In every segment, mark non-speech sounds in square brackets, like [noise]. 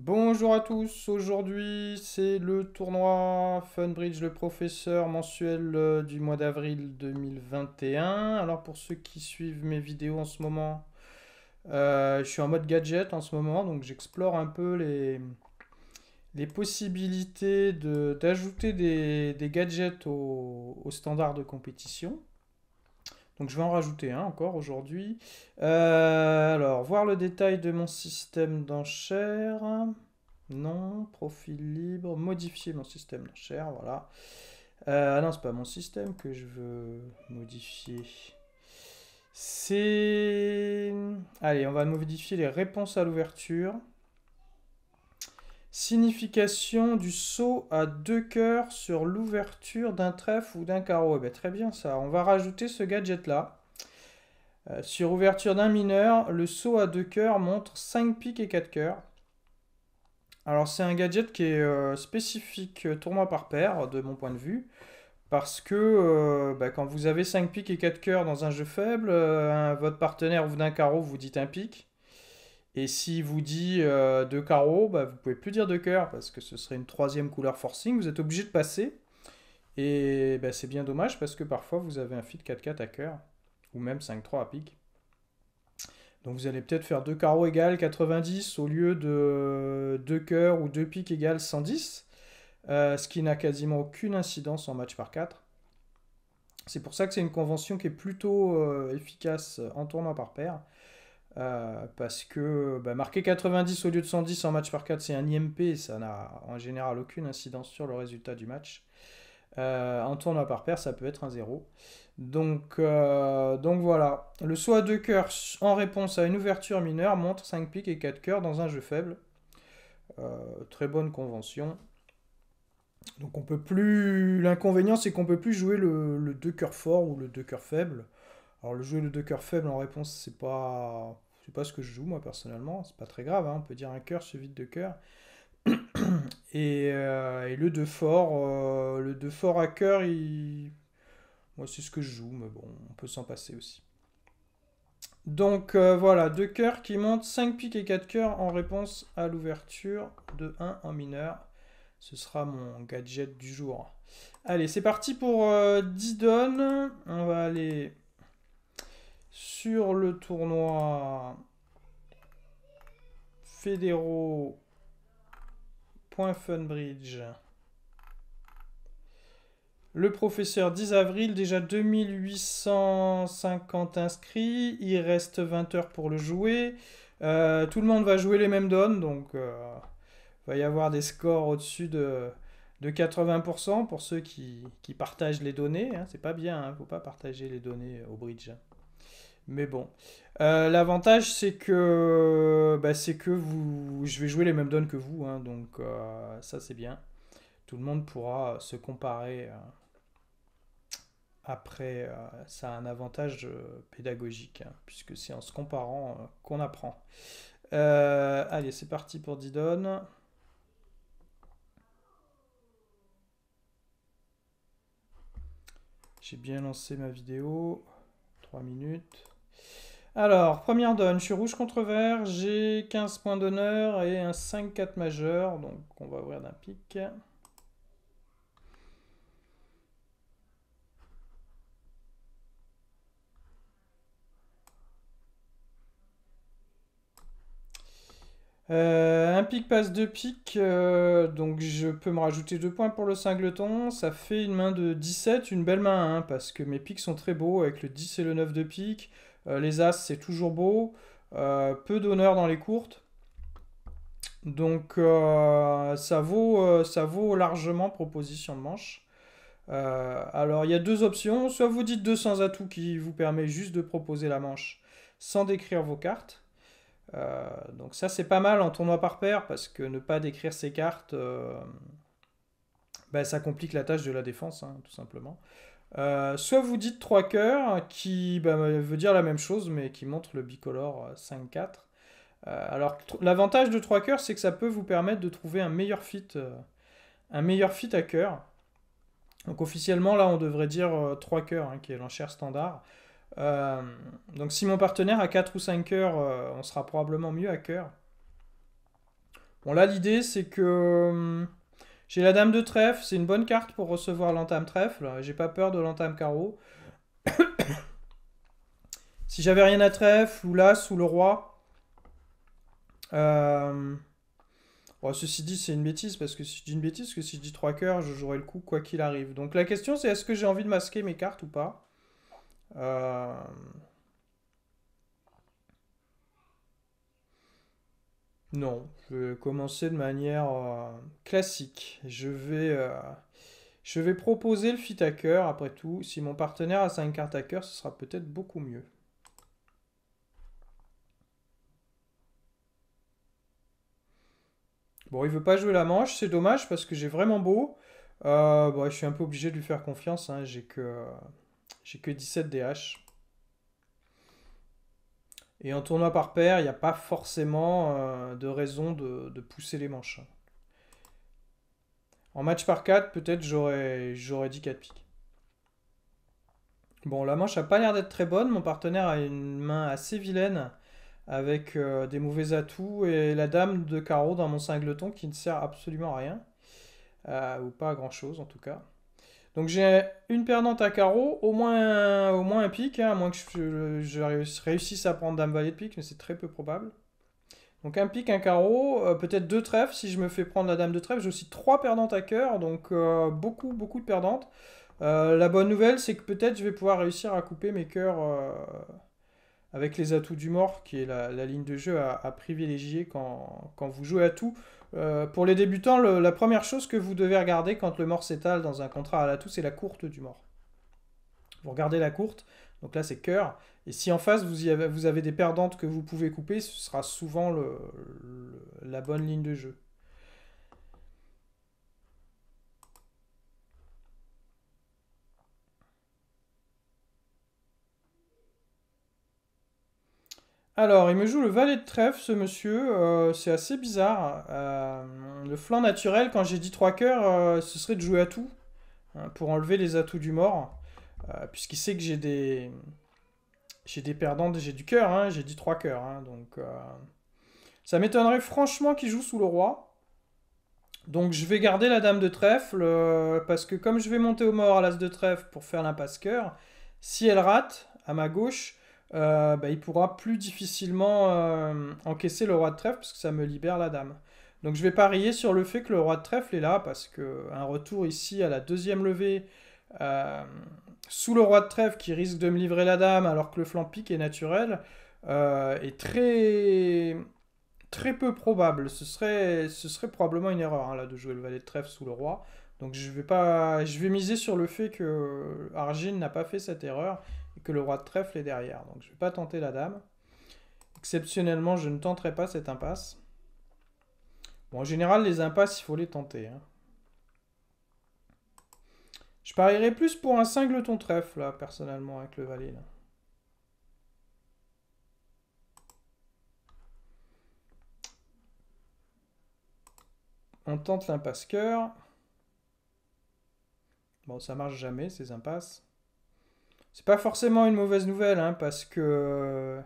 Bonjour à tous, aujourd'hui c'est le tournoi Funbridge le professeur mensuel euh, du mois d'avril 2021. Alors pour ceux qui suivent mes vidéos en ce moment, euh, je suis en mode gadget en ce moment, donc j'explore un peu les, possibilités d'ajouter des, gadgets aux au standards de compétition. Donc je vais en rajouter un encore aujourd'hui. Euh, alors, voir le détail de mon système d'enchère. Non, profil libre, modifier mon système d'enchère. voilà. Euh, ah non, c'est pas mon système que je veux modifier. C'est... Allez, on va modifier les réponses à l'ouverture. Signification du saut à deux cœurs sur l'ouverture d'un trèfle ou d'un carreau. Eh ben, très bien ça. On va rajouter ce gadget-là. Euh, sur ouverture d'un mineur, le saut à deux cœurs montre 5 piques et 4 cœurs. Alors c'est un gadget qui est euh, spécifique euh, tournoi par paire de mon point de vue. Parce que bah, quand vous avez 5 piques et 4 cœurs dans un jeu faible, votre partenaire ou d'un carreau, vous dites un pique. Et s'il vous dit 2 euh, deux carreaux, vous bah, vous pouvez plus dire deux cœurs parce que ce serait une troisième couleur forcing. Vous êtes obligé de passer. Et bah, c'est bien dommage parce que parfois vous avez un fit 4-4 à cœur ou même 5-3 à pique. Donc vous allez peut-être faire deux carreaux égale 90 au lieu de deux cœurs ou 2 piques égale 110, ce qui n'a quasiment aucune incidence en match par 4. C'est pour ça que c'est une convention qui est plutôt euh, efficace euh, en tournoi par paire. Euh, parce que bah, marquer 90 au lieu de 110 en match par 4, c'est un IMP ça n'a en général aucune incidence sur le résultat du match. en euh, tournoi par paire, ça peut être un 0. Euh, donc, voilà. Le soi à deux cœurs en réponse à une ouverture mineure montre 5 piques et 4 cœurs dans un jeu faible. très bonne convention. Donc on peut plus. L'inconvénient, c'est qu'on peut plus jouer le, 2 deux cœurs fort ou le deux cœurs faible. Alors le jeu de deux cœurs faible en réponse, c'est pas pas ce que je joue moi personnellement, c'est pas très grave, hein, on peut dire un cœur, ce vide de cœur. [clears throat] Euh, et, le 2 fort, euh, le de fort à cœur, il... moi c'est ce que je joue, mais bon, on peut s'en passer aussi. Donc euh, voilà, deux cœurs qui montent, 5 piques et 4 cœurs en réponse à l'ouverture de 1 en mineur. Ce sera mon gadget du jour. Allez, c'est parti pour 10 On va aller sur le tournoi fédéraux.funbridge. Le professeur 10 avril, déjà 2850 inscrits, il reste 20 heures pour le jouer. Euh, tout le monde va jouer les mêmes donnes, donc il euh, va y avoir des scores au-dessus de, 80% pour ceux qui, partagent les données. Hein. C'est pas bien, ne hein. faut pas partager les données au bridge. Mais bon. Euh, l'avantage, c'est que, bah, c'est que vous, je vais jouer les mêmes donnes que vous, hein, donc euh, ça c'est bien. Tout le monde pourra se comparer. Euh, après, ça a un avantage pédagogique, hein, puisque c'est en se comparant qu'on apprend. allez, c'est parti pour Didon. J'ai bien lancé ma vidéo. 3 minutes. Alors, première donne, je suis rouge contre vert, j'ai 15 points d'honneur et un 5-4 majeur, donc on va ouvrir d'un pic. Euh, un pic passe deux pics, euh, donc je peux me rajouter deux points pour le singleton. Ça fait une main de 17, une belle main, hein, parce que mes pics sont très beaux avec le 10 et le 9 de pique. Euh, les As, c'est toujours beau. Euh, peu d'honneur dans les courtes. Donc euh, ça, vaut, ça vaut largement proposition de manche. alors il y a deux options. Soit vous dites 200 atouts qui vous permet juste de proposer la manche sans décrire vos cartes. donc ça c'est pas mal en tournoi par paire parce que ne pas décrire ses cartes, ben, ça complique la tâche de la défense hein, tout simplement. Euh, soit vous dites 3 cœurs, qui bah, veut dire la même chose, mais qui montre le bicolore 5-4. Euh, euh, alors, l'avantage de 3 cœurs, c'est que ça peut vous permettre de trouver un meilleur fit, un meilleur fit à cœur. Donc, officiellement, là, on devrait dire 3 cœurs, hein, qui est l'enchère standard. donc, si mon partenaire a 4 ou 5 cœurs, on sera probablement mieux à cœur. Bon, là, l'idée, c'est que hum, j'ai la dame de trèfle, c'est une bonne carte pour recevoir l'entame trèfle. J'ai pas peur de l'entame carreau. [coughs] si j'avais rien à trèfle, ou l'as, ou le roi. Bon, euh, oh, ceci dit, c'est une bêtise, parce que si je dis une bêtise, que si je dis trois cœurs, je jouerai le coup quoi qu'il arrive. Donc la question, c'est est-ce que j'ai envie de masquer mes cartes ou pas euh, Non, je vais commencer de manière euh, classique. Je vais, euh, je vais proposer le fit à cœur, Après tout, si mon partenaire a 5 cartes cœur, ce sera peut-être beaucoup mieux. Bon, il veut pas jouer la manche, c'est dommage parce que j'ai vraiment beau. Euh, bon, je suis un peu obligé de lui faire confiance, hein. j'ai que, que 17 DH. Et en tournoi par paire, il n'y a pas forcément euh, de raison de, pousser les manches. En match par 4, peut-être j'aurais, dit 4 piques. Bon, la manche a pas l'air d'être très bonne. Mon partenaire a une main assez vilaine avec euh, des mauvais atouts et la dame de carreau dans mon singleton qui ne sert absolument à rien. Euh, ou pas à grand chose en tout cas. Donc j'ai une perdante à carreau, au moins, un pic, hein, à moins que je, réussisse à prendre Dame Valet de pique, mais c'est très peu probable. Donc un pic, un carreau, euh, peut-être deux trèfles si je me fais prendre la Dame de trèfle. J'ai aussi trois perdantes à cœur, donc euh, beaucoup, beaucoup de perdantes. Euh, la bonne nouvelle, c'est que peut-être je vais pouvoir réussir à couper mes cœurs avec les atouts du mort, qui est la, ligne de jeu à, privilégier quand, quand, vous jouez à tout. Euh, pour les débutants, la première chose que vous devez regarder quand le mort s'étale dans un contrat à la toux, c'est la courte du mort. Vous regardez la courte, donc là c'est cœur, et si en face vous, avez, vous, avez, des perdantes que vous pouvez couper, ce sera souvent la bonne ligne de jeu. Alors, il me joue le valet de trèfle, ce monsieur. Euh, c'est assez bizarre. Euh, le flanc naturel, quand j'ai dit trois coeurs, euh, ce serait de jouer à tout. Hein, pour enlever les atouts du mort. Puisqu'il sait que j'ai des... J'ai des perdants, j'ai du cœur, hein, j'ai dit trois coeurs. Hein, donc, ça m'étonnerait franchement qu'il joue sous le roi. Donc, je vais garder la dame de trèfle. parce que comme je vais monter au mort à l'as de trèfle pour faire l'impasse coeur, si elle rate, à ma gauche, euh, bah, il pourra plus difficilement euh, encaisser le roi de trèfle parce que ça me libère la dame. Donc je vais parier sur le fait que le roi de trèfle est là parce qu'un retour ici à la deuxième levée euh, sous le roi de trèfle qui risque de me livrer la dame alors que le flanc pique est naturel est très très peu probable. Ce serait probablement une erreur hein, là de jouer le valet de trèfle sous le roi. Donc je vais pas je vais miser sur le fait que Argin n'a pas fait cette erreur que le roi de trèfle est derrière. Donc je ne vais pas tenter la dame. Exceptionnellement, je ne tenterai pas cette impasse. Bon, en général, les impasses, il faut les tenter. Hein. Je parierais plus pour un singleton trèfle, là, personnellement, avec le valet. On tente l'impasse cœur. Bon, ça marche jamais, ces impasses. C'est pas forcément une mauvaise nouvelle, hein, parce que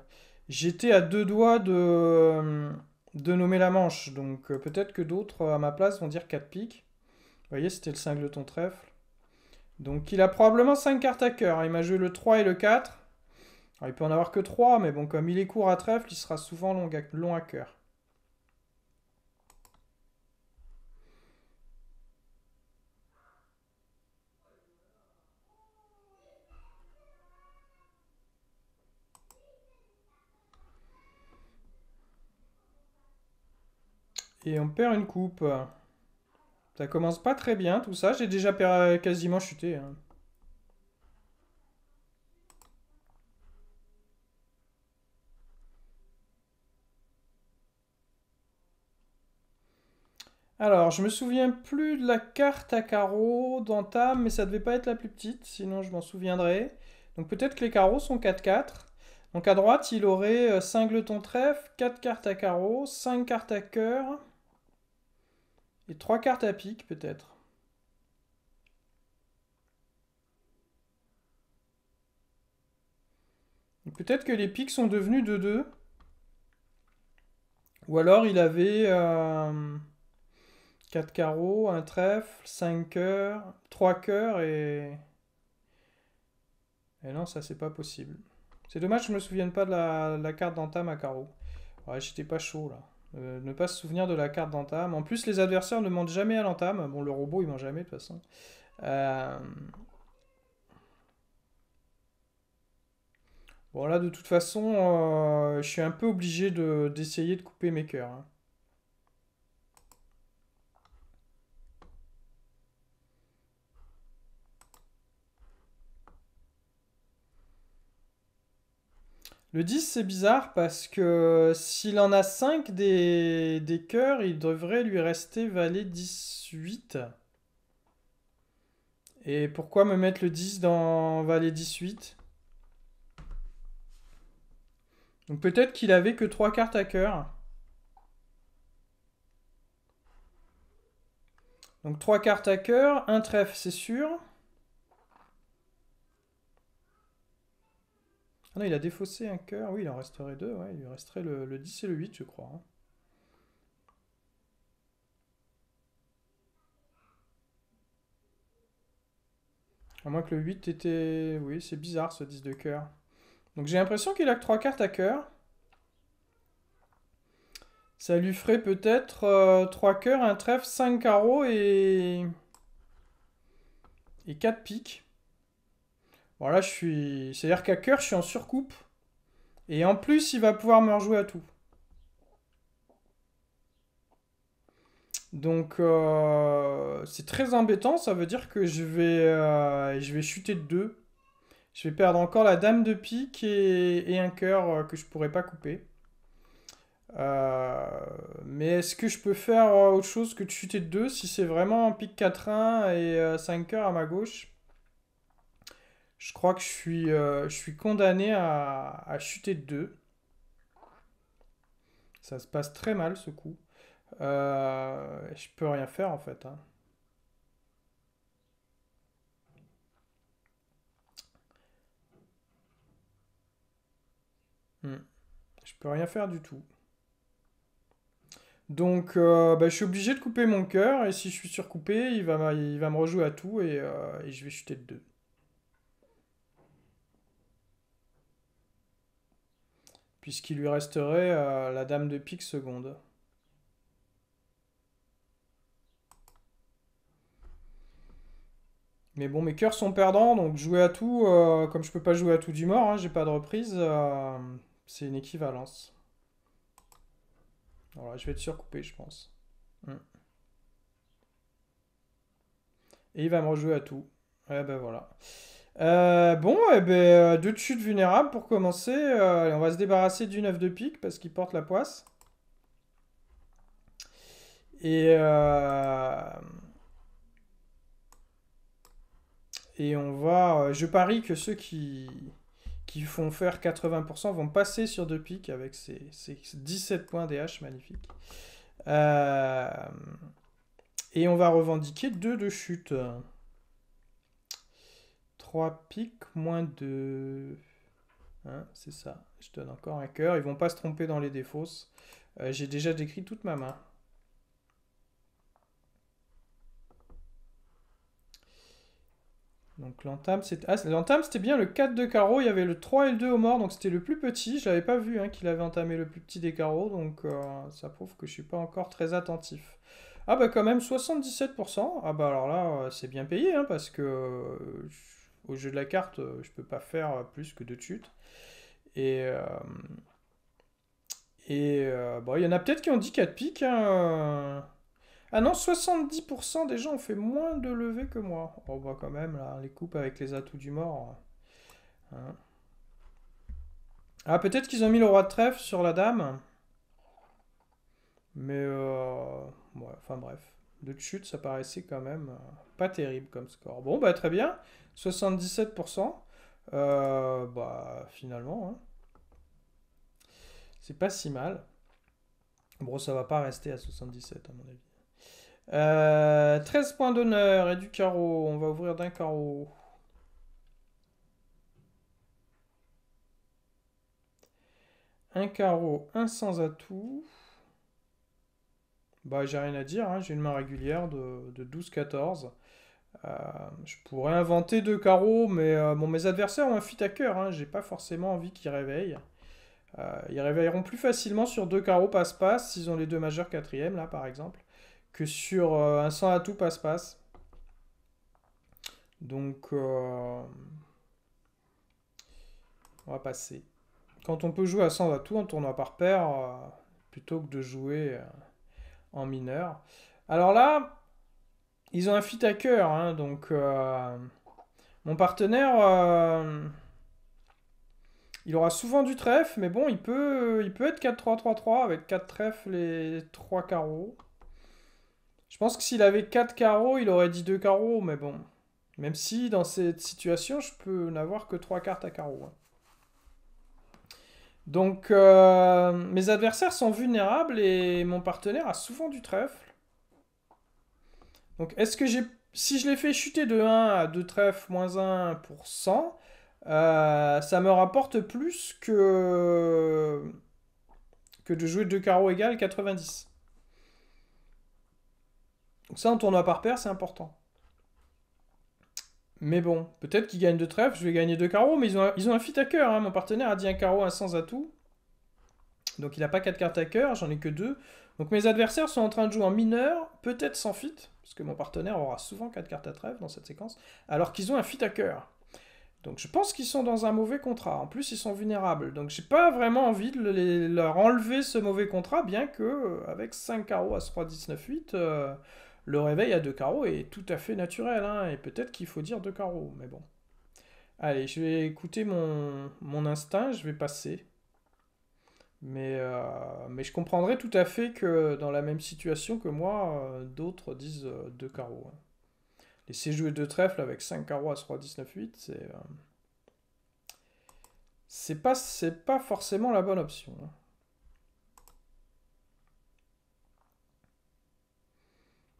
j'étais à deux doigts de, euh, de nommer la manche. Donc euh, peut-être que d'autres euh, à ma place vont dire 4 piques. Vous voyez, c'était le singleton trèfle. Donc il a probablement 5 cartes à cœur. Hein. Il m'a joué le 3 et le 4. il peut en avoir que 3, mais bon, comme il est court à trèfle, il sera souvent long à, long à cœur. Et on perd une coupe. Ça commence pas très bien tout ça. J'ai déjà quasiment chuté. Hein. Alors, je me souviens plus de la carte à carreaux d'entame, mais ça devait pas être la plus petite, sinon je m'en souviendrai. Donc peut-être que les carreaux sont 4-4. Donc à droite, il aurait 5 euh, gletons trèfle, 4 cartes à carreaux, 5 cartes à cœur, et trois cartes à pique, peut-être. Peut-être que les piques sont devenus 2-2. Ou alors il avait 4 euh, carreaux, un trèfle, 5 cœurs, 3 cœurs et... Et non, ça c'est pas possible. C'est dommage, je me souviens pas de la, la carte d'entame à carreaux. Ouais, j'étais pas chaud là. Euh, ne pas se souvenir de la carte d'entame. En plus, les adversaires ne mentent jamais à l'entame. Bon, le robot, il ment jamais, de toute façon. Euh, bon, là, de toute façon, euh, je suis un peu obligé d'essayer de, couper mes cœurs. Hein. Le 10, c'est bizarre parce que s'il en a 5 des, cœurs, il devrait lui rester valet 18. Et pourquoi me mettre le 10 dans valet 18 Donc peut-être qu'il avait que 3 cartes à cœur. Donc 3 cartes à cœur, un trèfle c'est sûr. Ah non, il a défaussé un cœur. Oui, il en resterait deux. Ouais. Il lui resterait le, 10 et le 8, je crois. Hein. À moins que le 8 était... Oui, c'est bizarre ce 10 de cœur. Donc j'ai l'impression qu'il a que 3 cartes à cœur. Ça lui ferait peut-être 3 euh, cœurs, un trèfle, 5 carreaux et... Et 4 piques. Voilà, je suis. C'est-à-dire qu'à cœur, je suis en surcoupe. Et en plus, il va pouvoir me rejouer à tout. Donc euh, c'est très embêtant, ça veut dire que je vais, euh, je vais chuter de 2. Je vais perdre encore la dame de pique et, un cœur euh, que je pourrais pas couper. mais est-ce que je peux faire autre chose que de chuter de 2 si c'est vraiment pique 4-1 et 5 cœurs à ma gauche je crois que je suis, euh, je suis condamné à, chuter de 2. Ça se passe très mal ce coup. Euh, je peux rien faire en fait. Hein. Hmm. Je peux rien faire du tout. Donc, euh, bah, je suis obligé de couper mon cœur, et si je suis surcoupé, il va, il va me rejouer à tout, et, et je vais chuter de 2. puisqu'il lui resterait euh, la dame de pique seconde. Mais bon, mes cœurs sont perdants, donc jouer à tout, euh, comme je peux pas jouer à tout du mort, hein, j'ai pas de reprise, euh, c'est une équivalence. Voilà, je vais être surcoupé, je pense. Hmm. Et il va me rejouer à tout. Et eh ben voilà. Euh, bon, et eh ben, euh, deux de vulnérables pour commencer. Euh, on va se débarrasser du 9 de pique parce qu'il porte la poisse. Et, Et on va... Je parie que ceux qui, qui font faire 80% vont passer sur deux piques avec ces, 17 points DH magnifiques. Et on va revendiquer deux de chute. 3 piques, moins 2... Hein, c'est ça, je donne encore un cœur. Ils vont pas se tromper dans les défausses. Euh, j'ai déjà décrit toute ma main. Donc l'entame, ah, c'était bien le 4 de carreau. Il y avait le 3 et le 2 au mort, donc c'était le plus petit. Je n'avais pas vu hein, qu'il avait entamé le plus petit des carreaux, donc euh, ça prouve que je suis pas encore très attentif. Ah bah quand même 77%. Ah bah alors là, euh, c'est bien payé, hein, parce que... Au jeu de la carte, euh, je peux pas faire plus que deux chutes. Et. Euh, et euh, il y en a peut-être qui ont dit 4 piques. Hein. Ah non, 70% des gens ont fait moins de levées que moi. On oh, voit bah, quand même, là, les coupes avec les atouts du mort. Hein. Hein. Ah, peut-être qu'ils ont mis le roi de trèfle sur la dame. Mais, enfin bref. deux chute, ça paraissait quand même pas terrible comme score. Bon, bah très bien. 77%, euh, bah finalement, hein. c'est pas si mal. Bon, ça va pas rester à 77 à mon avis. 13 euh, points d'honneur et du carreau. On va ouvrir d'un carreau. Un carreau, un sans atout. Bah, j'ai rien à dire, hein. j'ai une main régulière de, de 12-14. Euh, je pourrais inventer deux carreaux, mais euh, bon, mes adversaires ont un fit à cœur. Hein. J'ai pas forcément envie qu'ils réveillent. Euh, ils réveilleront plus facilement sur deux carreaux passe-passe, s'ils ont les deux majeurs quatrième, là, par exemple, que sur un 100 à tout passe-passe. Donc, on va passer. Quand on peut jouer à 100 tout en tournoi par paire, plutôt que de jouer en mineur. Alors là, ils ont un fit à cœur, hein, donc euh, mon partenaire, euh, il aura souvent du trèfle, mais bon, il peut, il peut être 4-3-3-3 avec 4 trèfles et 3 carreaux. Je pense que s'il avait 4 carreaux, il aurait dit 2 carreaux, mais bon. Même si dans cette situation, je peux n'avoir que 3 cartes à carreaux. Hein. Donc euh, mes adversaires sont vulnérables et mon partenaire a souvent du trèfle. Donc est-ce que j'ai... Si je l'ai fait chuter de 1 à 2 trèfles moins 1 pour 100, euh, ça me rapporte plus que... que de jouer 2 carreaux égale 90. Donc ça, en tournoi par paire, c'est important. Mais bon, peut-être qu'ils gagnent 2 trèfles, je vais gagner 2 carreaux, mais ils ont, un, fit à cœur. Hein. Mon partenaire a dit un carreau, à 100 atout. Donc il n'a pas 4 cartes à cœur, j'en ai que 2. Donc mes adversaires sont en train de jouer en mineur, peut-être sans fit, parce que mon partenaire aura souvent 4 cartes à trêve dans cette séquence, alors qu'ils ont un fit à cœur. Donc je pense qu'ils sont dans un mauvais contrat. En plus, ils sont vulnérables. Donc j'ai pas vraiment envie de leur enlever ce mauvais contrat, bien que euh, avec 5 carreaux à 3, 19, 8, le réveil à 2 carreaux est tout à fait naturel. Hein, et peut-être qu'il faut dire 2 carreaux, mais bon. Allez, je vais écouter mon, mon instinct, je vais passer. Mais, euh, mais je comprendrais tout à fait que dans la même situation que moi, euh, d'autres disent 2 euh, carreaux. Hein. Laisser jouer 2 trèfles avec 5 carreaux à 3, 19, 8, c'est. pas, forcément la bonne option. Hein.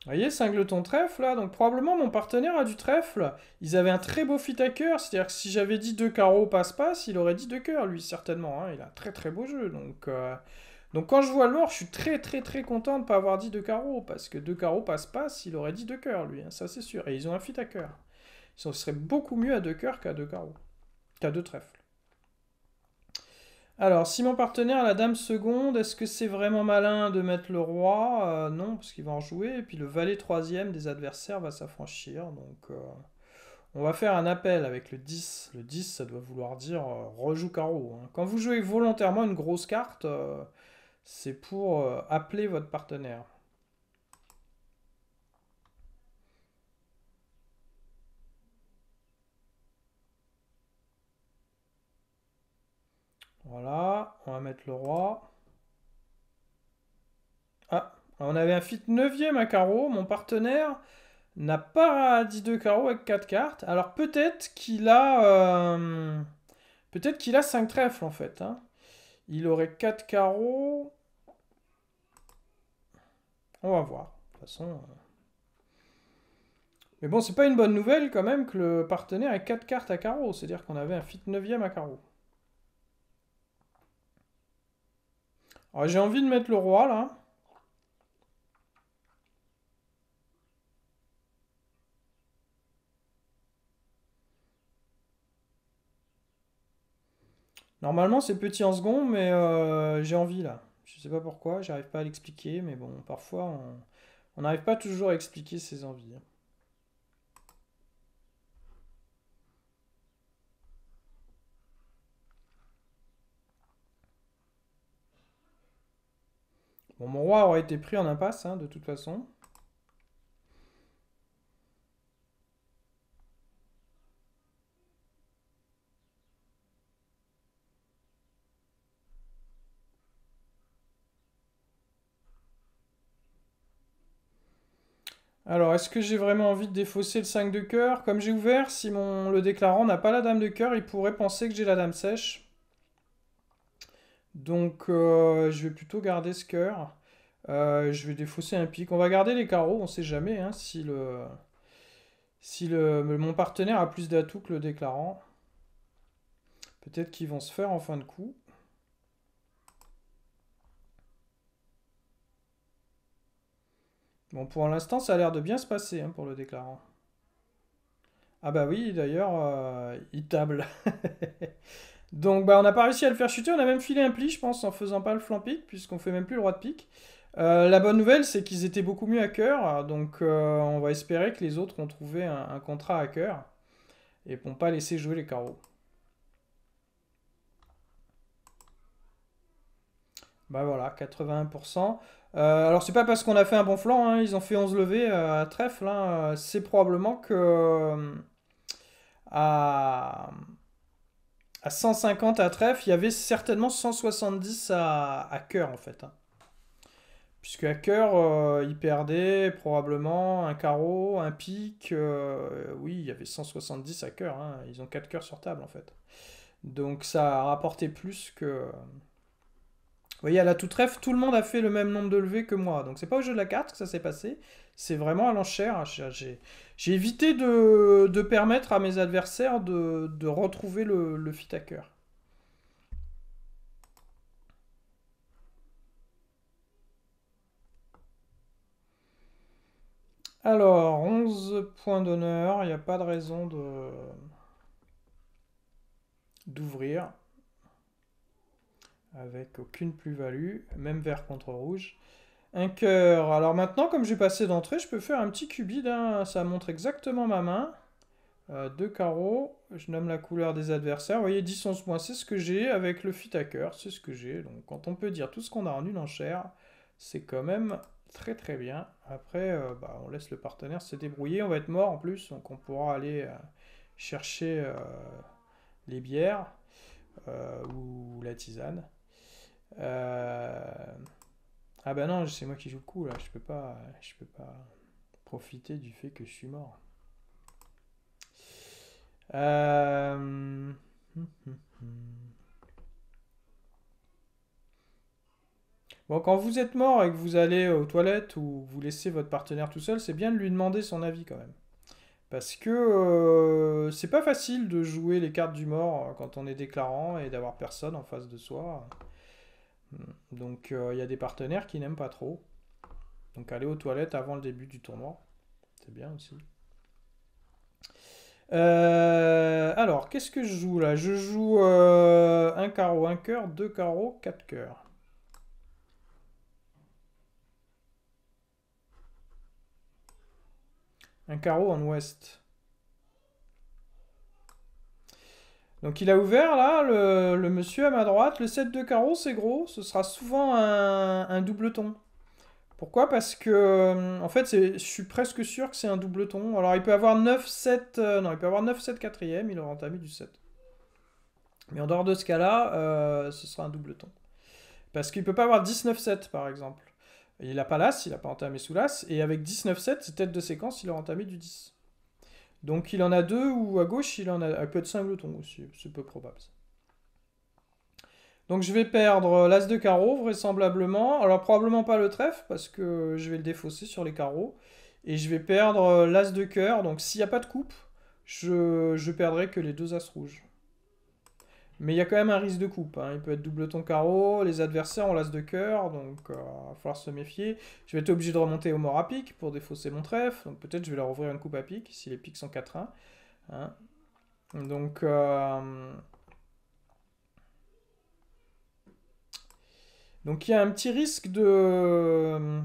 Vous voyez, singleton trèfle, là. Donc, probablement, mon partenaire a du trèfle. Ils avaient un très beau fit à cœur. C'est-à-dire que si j'avais dit deux carreaux passe-passe, il aurait dit deux cœurs, lui, certainement. Hein. Il a un très, très beau jeu. Donc, euh, donc quand je vois l'or, je suis très, très, très content de ne pas avoir dit deux carreaux. Parce que deux carreaux passe-passe, il aurait dit deux cœurs, lui. Hein. Ça, c'est sûr. Et ils ont un fit à cœur. Ils serait beaucoup mieux à deux cœurs qu'à deux carreaux. Qu'à deux trèfles. Alors, si mon partenaire a la dame seconde, est-ce que c'est vraiment malin de mettre le roi euh, Non, parce qu'il va en jouer. Et puis le valet troisième des adversaires va s'affranchir. Donc, euh, on va faire un appel avec le 10. Le 10, ça doit vouloir dire euh, rejoue carreau. Hein. Quand vous jouez volontairement une grosse carte, c'est pour appeler votre partenaire. Voilà, on va mettre le roi. Ah, on avait un fit 9 à carreau. Mon partenaire n'a pas dit deux carreaux avec 4 cartes. Alors peut-être qu'il a... Euh, peut-être qu'il a 5 trèfles en fait. Hein. Il aurait 4 carreaux. On va voir. De toute façon... Euh. Mais bon, c'est pas une bonne nouvelle quand même que le partenaire ait 4 cartes à carreau. C'est-à-dire qu'on avait un fit 9 à carreau. Ah, j'ai envie de mettre le roi là. Normalement c'est petit en second, mais euh, j'ai envie là. Je sais pas pourquoi, j'arrive pas à l'expliquer, mais bon, parfois on n'arrive pas toujours à expliquer ses envies. mon roi aurait été pris en impasse, hein, de toute façon. Alors, est-ce que j'ai vraiment envie de défausser le 5 de cœur Comme j'ai ouvert, si mon, le déclarant n'a pas la dame de cœur, il pourrait penser que j'ai la dame sèche. Donc euh, je vais plutôt garder ce cœur. Euh, je vais défausser un pic. On va garder les carreaux, on ne sait jamais hein, si, le, si le, mon partenaire a plus d'atouts que le déclarant. Peut-être qu'ils vont se faire en fin de coup. Bon, pour l'instant, ça a l'air de bien se passer hein, pour le déclarant. Ah bah oui, d'ailleurs, euh, il table. [laughs] Donc bah, on n'a pas réussi à le faire chuter, on a même filé un pli, je pense, en faisant pas le flanc pique, puisqu'on fait même plus le roi de pique. Euh, la bonne nouvelle, c'est qu'ils étaient beaucoup mieux à cœur, donc euh, on va espérer que les autres ont trouvé un, contrat à cœur et pour pas laisser jouer les carreaux. Bah voilà, 81%. Euh, alors c'est pas parce qu'on a fait un bon flanc, hein, ils ont fait 11 levées euh, à trèfle, hein. c'est probablement que... à à 150 à trèfle, il y avait certainement 170 à, à cœur en fait. Hein. Puisque à cœur, euh, il perdait probablement un carreau, un pic. Euh, oui, il y avait 170 à cœur. Hein. Ils ont 4 coeurs sur table en fait. Donc ça a rapporté plus que. Vous voyez, à la toute trèfle, tout le monde a fait le même nombre de levées que moi. Donc c'est pas au jeu de la carte que ça s'est passé, c'est vraiment à l'enchère. J'ai évité de, permettre à mes adversaires de, retrouver le, fit à cœur. Alors, 11 points d'honneur, il n'y a pas de raison de d'ouvrir avec aucune plus-value, même vert contre rouge. Un cœur. Alors maintenant, comme j'ai passé d'entrée, je peux faire un petit cubide. Hein. Ça montre exactement ma main. Euh, deux carreaux. Je nomme la couleur des adversaires. Vous voyez, 10, 11, points, c'est ce que j'ai avec le fit à cœur. C'est ce que j'ai. Donc quand on peut dire tout ce qu'on a en une enchère, c'est quand même très très bien. Après, euh, bah, on laisse le partenaire se débrouiller. On va être mort en plus, donc on pourra aller euh, chercher les bières ou la tisane. Euh... Ah ben non, c'est moi qui joue le coup là, je peux pas, je peux pas profiter du fait que je suis mort. Euh, bon, quand vous êtes mort et que vous allez aux toilettes ou vous laissez votre partenaire tout seul, c'est bien de lui demander son avis quand même. Parce que euh, c'est pas facile de jouer les cartes du mort euh, quand on est déclarant et d'avoir personne en face de soi. Donc euh, il y a des partenaires qui n'aiment pas trop. Donc aller aux toilettes avant le début du tournoi, c'est bien aussi. Euh, alors, qu'est-ce que je joue là Je joue euh, un carreau, un cœur, deux carreaux, quatre cœurs. Un carreau en ouest. Donc il a ouvert là, le, monsieur à ma droite, le 7 de carreau c'est gros, ce sera souvent un, un double ton. Pourquoi Parce que euh, en fait je suis presque sûr que c'est un double ton. Alors il peut avoir 9, 7, euh, non il peut avoir 9, 7 quatrième, il aura entamé du 7. Mais en dehors de ce cas-là, euh, ce sera un double ton. Parce qu'il peut pas avoir 19-7 par exemple. Il n'a pas l'as, il n'a pas entamé sous l'as, et avec 19-7, ses têtes de séquence, il aura entamé du 10. Donc il en a deux, ou à gauche, il en a, un peut-être cinq aussi, c'est peu probable. Donc je vais perdre euh, l'as de carreau, vraisemblablement. Alors probablement pas le trèfle, parce que je vais le défausser sur les carreaux. Et je vais perdre euh, l'as de cœur, donc s'il n'y a pas de coupe, je, je perdrai que les deux as rouges. Mais il y a quand même un risque de coupe. Hein. Il peut être double ton carreau, les adversaires ont l'as de cœur, donc il euh, va falloir se méfier. Je vais être obligé de remonter au mort à pique pour défausser mon trèfle, donc peut-être je vais leur ouvrir une coupe à pique si les piques sont 4-1. Hein. Donc. Euh, donc il y a un petit risque de.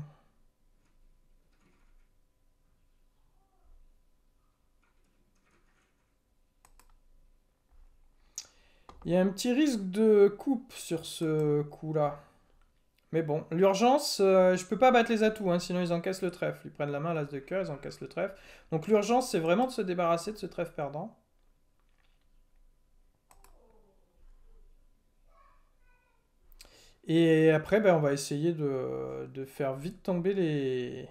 Il y a un petit risque de coupe sur ce coup-là. Mais bon, l'urgence, euh, je peux pas battre les atouts, hein, sinon ils encaissent le trèfle. Ils prennent la main, l'as de cœur, ils encaissent le trèfle. Donc l'urgence, c'est vraiment de se débarrasser de ce trèfle perdant. Et après, ben, on va essayer de, faire vite tomber les,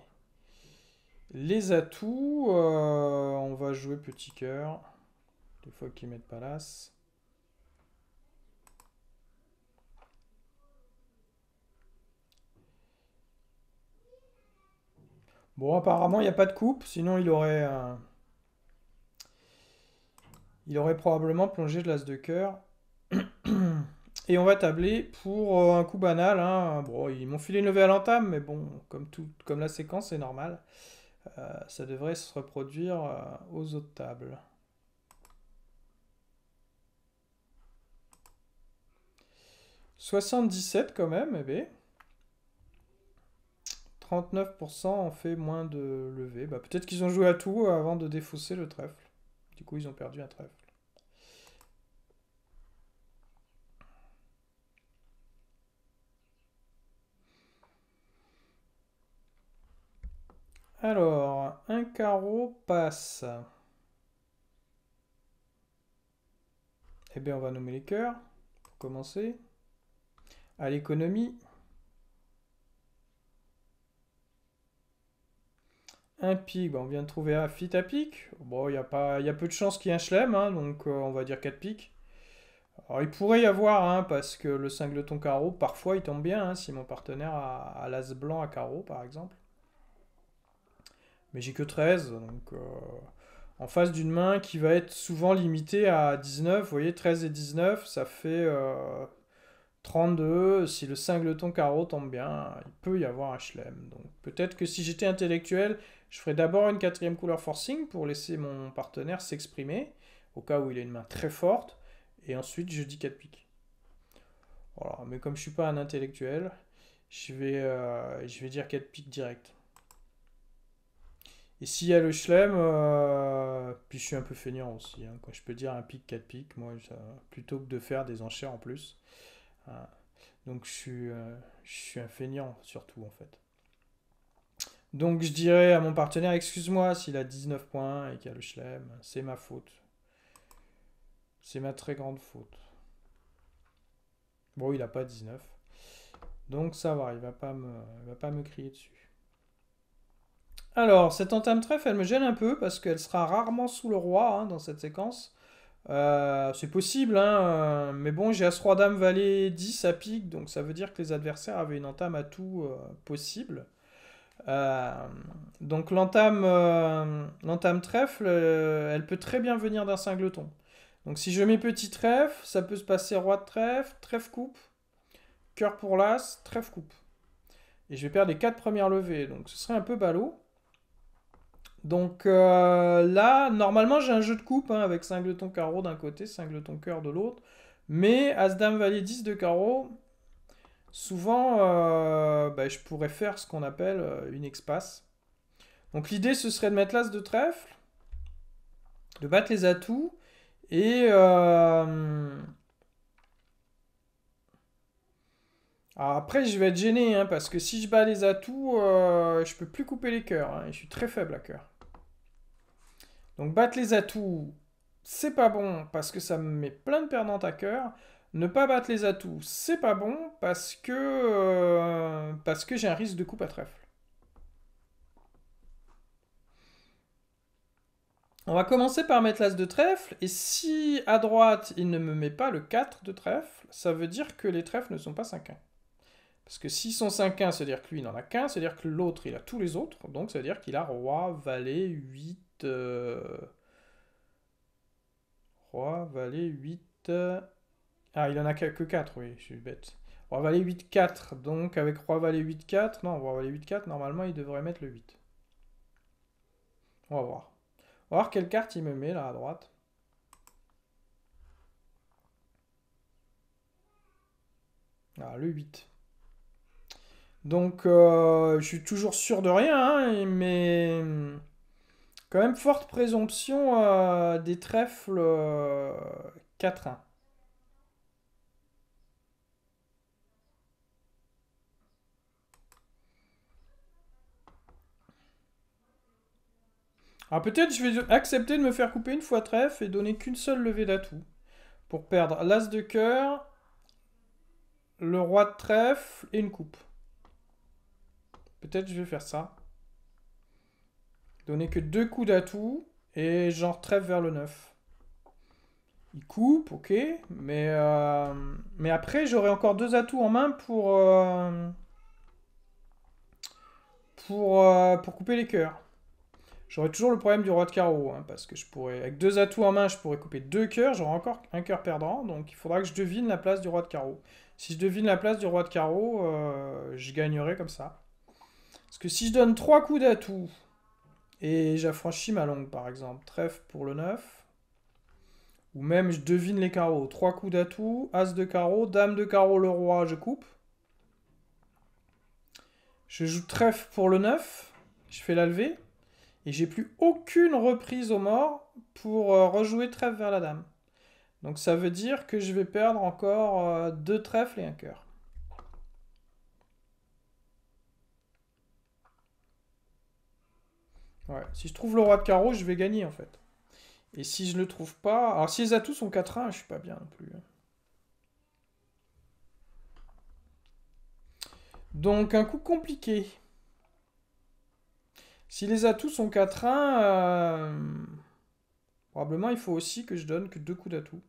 les atouts. Euh, on va jouer petit cœur. Des fois qu'ils mettent pas l'as. Bon, apparemment, il n'y a pas de coupe, sinon il aurait... Euh, il aurait probablement plongé de l'as de cœur. Et on va tabler pour euh, un coup banal. Hein. Bon, ils m'ont filé une levée à l'entame, mais bon, comme, tout, comme la séquence, c'est normal. Euh, ça devrait se reproduire aux autres tables. « 77 quand même, eh bien. 39% ont fait moins de levées. Bah, peut-être qu'ils ont joué à tout avant de défausser le trèfle. Du coup, ils ont perdu un trèfle. Alors, un carreau passe. Eh bien, on va nommer les cœurs, pour commencer. À l'économie. Un pic, bah, on vient de trouver un fit à pic. Bon, il y, a pas... y a peu de chances qu'il y ait un chelem, hein, donc euh, on va dire 4 piques. Alors il pourrait y avoir, hein, parce que le singleton carreau, parfois il tombe bien, hein, si mon partenaire a, l'as blanc à carreau par exemple. Mais j'ai que 13, donc euh, en face d'une main qui va être souvent limitée à 19, vous voyez 13 et 19, ça fait, euh, 32, si le singleton carreau tombe bien, il peut y avoir un chelem. Donc peut-être que si j'étais intellectuel, je ferais d'abord une quatrième couleur forcing pour laisser mon partenaire s'exprimer, au cas où il a une main très forte, et ensuite je dis 4 piques. mais comme je ne suis pas un intellectuel, je vais, euh, je vais dire 4 piques direct. Et s'il y a le chelem, euh, puis je suis un peu feignant aussi, hein. je peux dire un pic, 4 piques, moi, plutôt que de faire des enchères en plus. Ah. donc je suis, euh, je suis un feignant surtout en fait. Donc je dirais à mon partenaire, excuse-moi s'il a 19 points et qu'il a le chelem, c'est ma faute. C'est ma très grande faute. Bon, il n'a pas 19. Donc ça va, il ne va, pas me, va pas me crier dessus. Alors, cette entame trèfle, elle me gêne un peu parce qu'elle sera rarement sous le roi hein, dans cette séquence. Euh, c'est possible, hein, mais bon, j'ai As-Roi Dame Valet 10 à pique, donc ça veut dire que les adversaires avaient une entame à tout euh, possible. Euh, donc l'entame, l'entame trèfle, elle peut très bien venir d'un singleton. Donc si je mets petit trèfle, ça peut se passer roi de trèfle, trèfle coupe, cœur pour l'as, trèfle coupe. Et je vais perdre les 4 premières levées, donc ce serait un peu ballot. Donc euh, là, normalement, j'ai un jeu de coupe hein, avec Singleton carreau d'un côté, Singleton cœur de l'autre. Mais As-Dame Valet 10 de carreau, souvent, euh, ben, je pourrais faire ce qu'on appelle euh, une espace. Donc l'idée, ce serait de mettre l'As de trèfle, de battre les atouts et. après, je vais être gêné hein, parce que si je bats les atouts, je peux plus couper les cœurs. Hein, je suis très faible à cœur. Donc battre les atouts, c'est pas bon parce que ça me met plein de perdantes à cœur. Ne pas battre les atouts, c'est pas bon parce que, euh, parce que j'ai un risque de coupe à trèfle. On va commencer par mettre l'as de trèfle, et si à droite il ne me met pas le 4 de trèfle, ça veut dire que les trèfles ne sont pas 5-1. Parce que s'ils sont 5-1, c'est-à-dire que lui n'en a qu'un, c'est-à-dire que l'autre il a tous les autres, donc ça veut dire qu'il a roi, valet, 8, euh, roi, valet, 8. Euh, ah, il en a que 4, oui, je suis bête. Roi, valet, 8, 4. Donc, avec roi, valet, 8, 4. Non, roi, valet, 8, 4, normalement, il devrait mettre le 8. On va voir. On va voir quelle carte il me met, là, à droite. Ah, le 8. Donc, euh, je suis toujours sûr de rien, hein, mais même forte présomption euh, des trèfles 4-1. Euh, Alors ah, peut-être je vais accepter de me faire couper une fois trèfle et donner qu'une seule levée d'atout. Pour perdre l'as de cœur, le roi de trèfle et une coupe. Peut-être je vais faire ça. Donner que deux coups d'atout et j'en trève vers le 9. Il coupe, ok, mais, euh, mais après j'aurai encore deux atouts en main pour, euh, euh, pour, couper les cœurs. J'aurai toujours le problème du roi de carreau, hein, parce que je pourrais, avec deux atouts en main, je pourrais couper deux cœurs, j'aurai encore un cœur perdant, donc il faudra que je devine la place du roi de carreau. Si je devine la place du roi de carreau, je gagnerai comme ça. Parce que si je donne trois coups d'atout et j'affranchis ma longue par exemple. Trèfle pour le 9. Ou même je devine les carreaux. Trois coups d'atout, as de carreau, dame de carreau, le roi, je coupe. Je joue trèfle pour le 9, je fais la levée, et j'ai plus aucune reprise au mort pour euh, rejouer trèfle vers la dame. Donc ça veut dire que je vais perdre encore euh, deux trèfles et un cœur. Ouais. Si je trouve le roi de carreau, je vais gagner en fait. Et si je ne le trouve pas... Alors si les atouts sont 4-1, je suis pas bien non plus. Hein. Donc un coup compliqué. Si les atouts sont 4-1, euh, probablement il faut aussi que je donne que deux coups d'atout.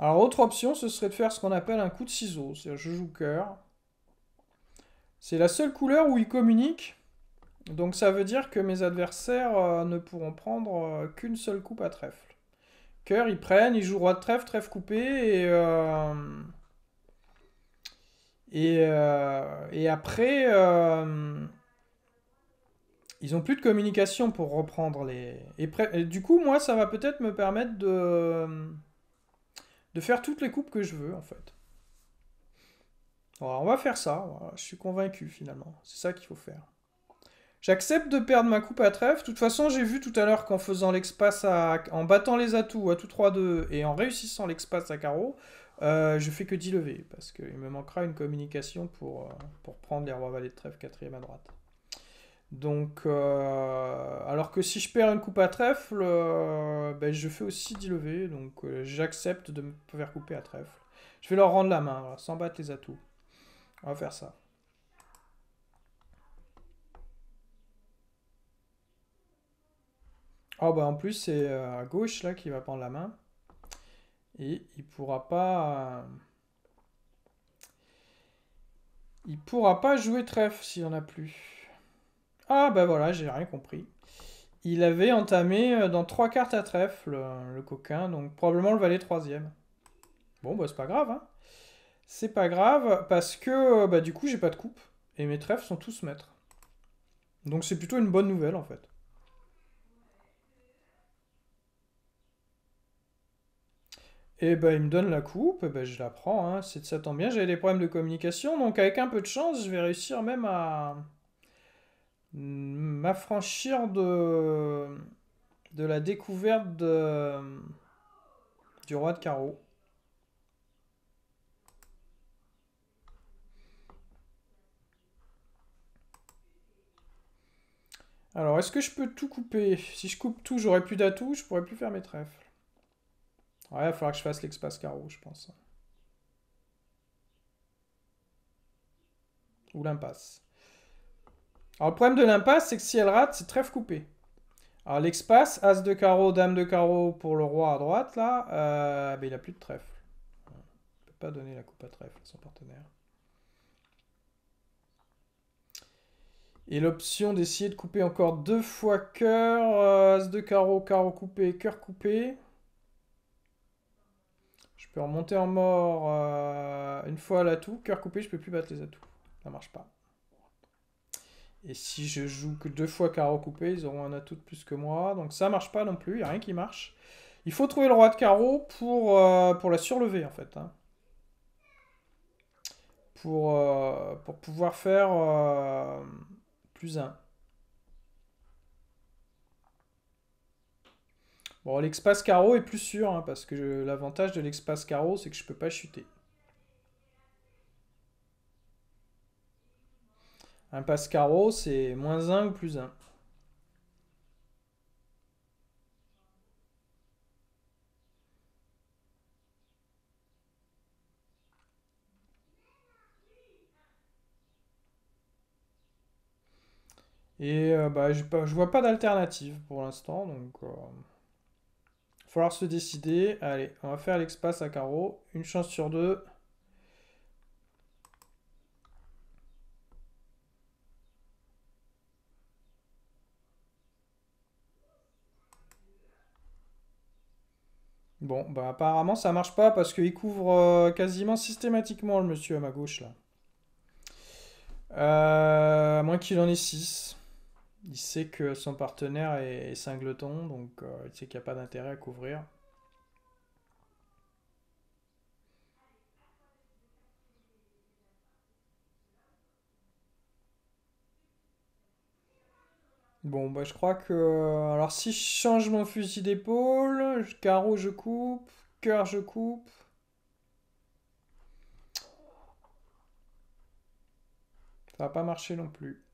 Alors, autre option, ce serait de faire ce qu'on appelle un coup de ciseau. C'est-à-dire, je joue cœur. C'est la seule couleur où il communique. Donc, ça veut dire que mes adversaires euh, ne pourront prendre euh, qu'une seule coupe à trèfle. Cœur, ils prennent, ils jouent roi de trèfle, trèfle coupé, et... Euh, et, après... Ils ont plus de communication pour reprendre les... et du coup, moi, ça va peut-être me permettre de de faire toutes les coupes que je veux en fait. on va faire ça, je suis convaincu finalement, c'est ça qu'il faut faire. J'accepte de perdre ma coupe à trèfle, de toute façon j'ai vu tout à l'heure qu'en faisant l'espace à... en battant les atouts à tout 3-2 et en réussissant l'espace à carreau, euh, je fais que 10 levées, parce qu'il me manquera une communication pour, euh, pour prendre les rois valets de trèfle quatrième à droite. Donc, euh, alors que si je perds une coupe à trèfle, euh, ben, je fais aussi 10 levées. Donc, euh, j'accepte de me faire couper à trèfle. Je vais leur rendre la main, sans battre les atouts. On va faire ça. Oh, bah en plus, c'est à gauche là qui va prendre la main. Et il pourra pas. Il pourra pas jouer trèfle s'il n'y en a plus. Ah ben voilà, j'ai rien compris. Il avait entamé euh, dans trois cartes à trèfle, euh, le coquin, donc probablement le valet troisième. Bon bah c'est pas grave, hein. C'est pas grave, parce que euh, bah, du coup j'ai pas de coupe, et mes trèfles sont tous maîtres. Donc c'est plutôt une bonne nouvelle en fait. Et eh ben il me donne la coupe, et eh bah, ben, je la prends, hein. ça tombe bien, j'avais des problèmes de communication, donc avec un peu de chance, je vais réussir même à, m'affranchir de, de la découverte de, du roi de carreau. Alors, est-ce que je peux tout couper Si je coupe tout, j'aurai plus d'atouts, je pourrais plus faire mes trèfles. Ouais, il va que je fasse l'espace carreau, je pense. Ou l'impasse. Alors, le problème de l'impasse, c'est que si elle rate, c'est trèfle coupé. Alors, l'espace, as de carreau, dame de carreau pour le roi à droite, là, euh, ben, il n'a plus de trèfle. Il peut pas donner la coupe à trèfle à son partenaire. Et l'option d'essayer de couper encore deux fois cœur, euh, as de carreau, carreau coupé, cœur coupé. Je peux remonter en mort euh, une fois l'atout, cœur coupé, je peux plus battre les atouts. Ça marche pas. Et si je joue que deux fois carreau coupé, ils auront un atout de plus que moi. Donc ça marche pas non plus, il n'y a rien qui marche. Il faut trouver le roi de carreau pour, euh, pour la surlever en fait. Hein. Pour, euh, pour pouvoir faire euh, plus 1. Bon, l'espace carreau est plus sûr, hein, parce que l'avantage de l'espace carreau, c'est que je peux pas chuter. Un passe carreau, c'est moins 1 ou plus 1. Et euh, bah, je, vois pas d'alternative pour l'instant, donc il euh, va falloir se décider. Allez, on va faire l'espace à carreau. une chance sur deux. Bon, bah apparemment ça marche pas parce qu'il couvre euh, quasiment systématiquement le monsieur à ma gauche là. Euh, à moins qu'il en ait 6. Il sait que son partenaire est, singleton, donc euh, il sait qu'il n'y a pas d'intérêt à couvrir. Bon, bah, je crois que. Euh, alors, si je change mon fusil d'épaule, carreau, je coupe, cœur, je coupe. Ça va pas marcher non plus.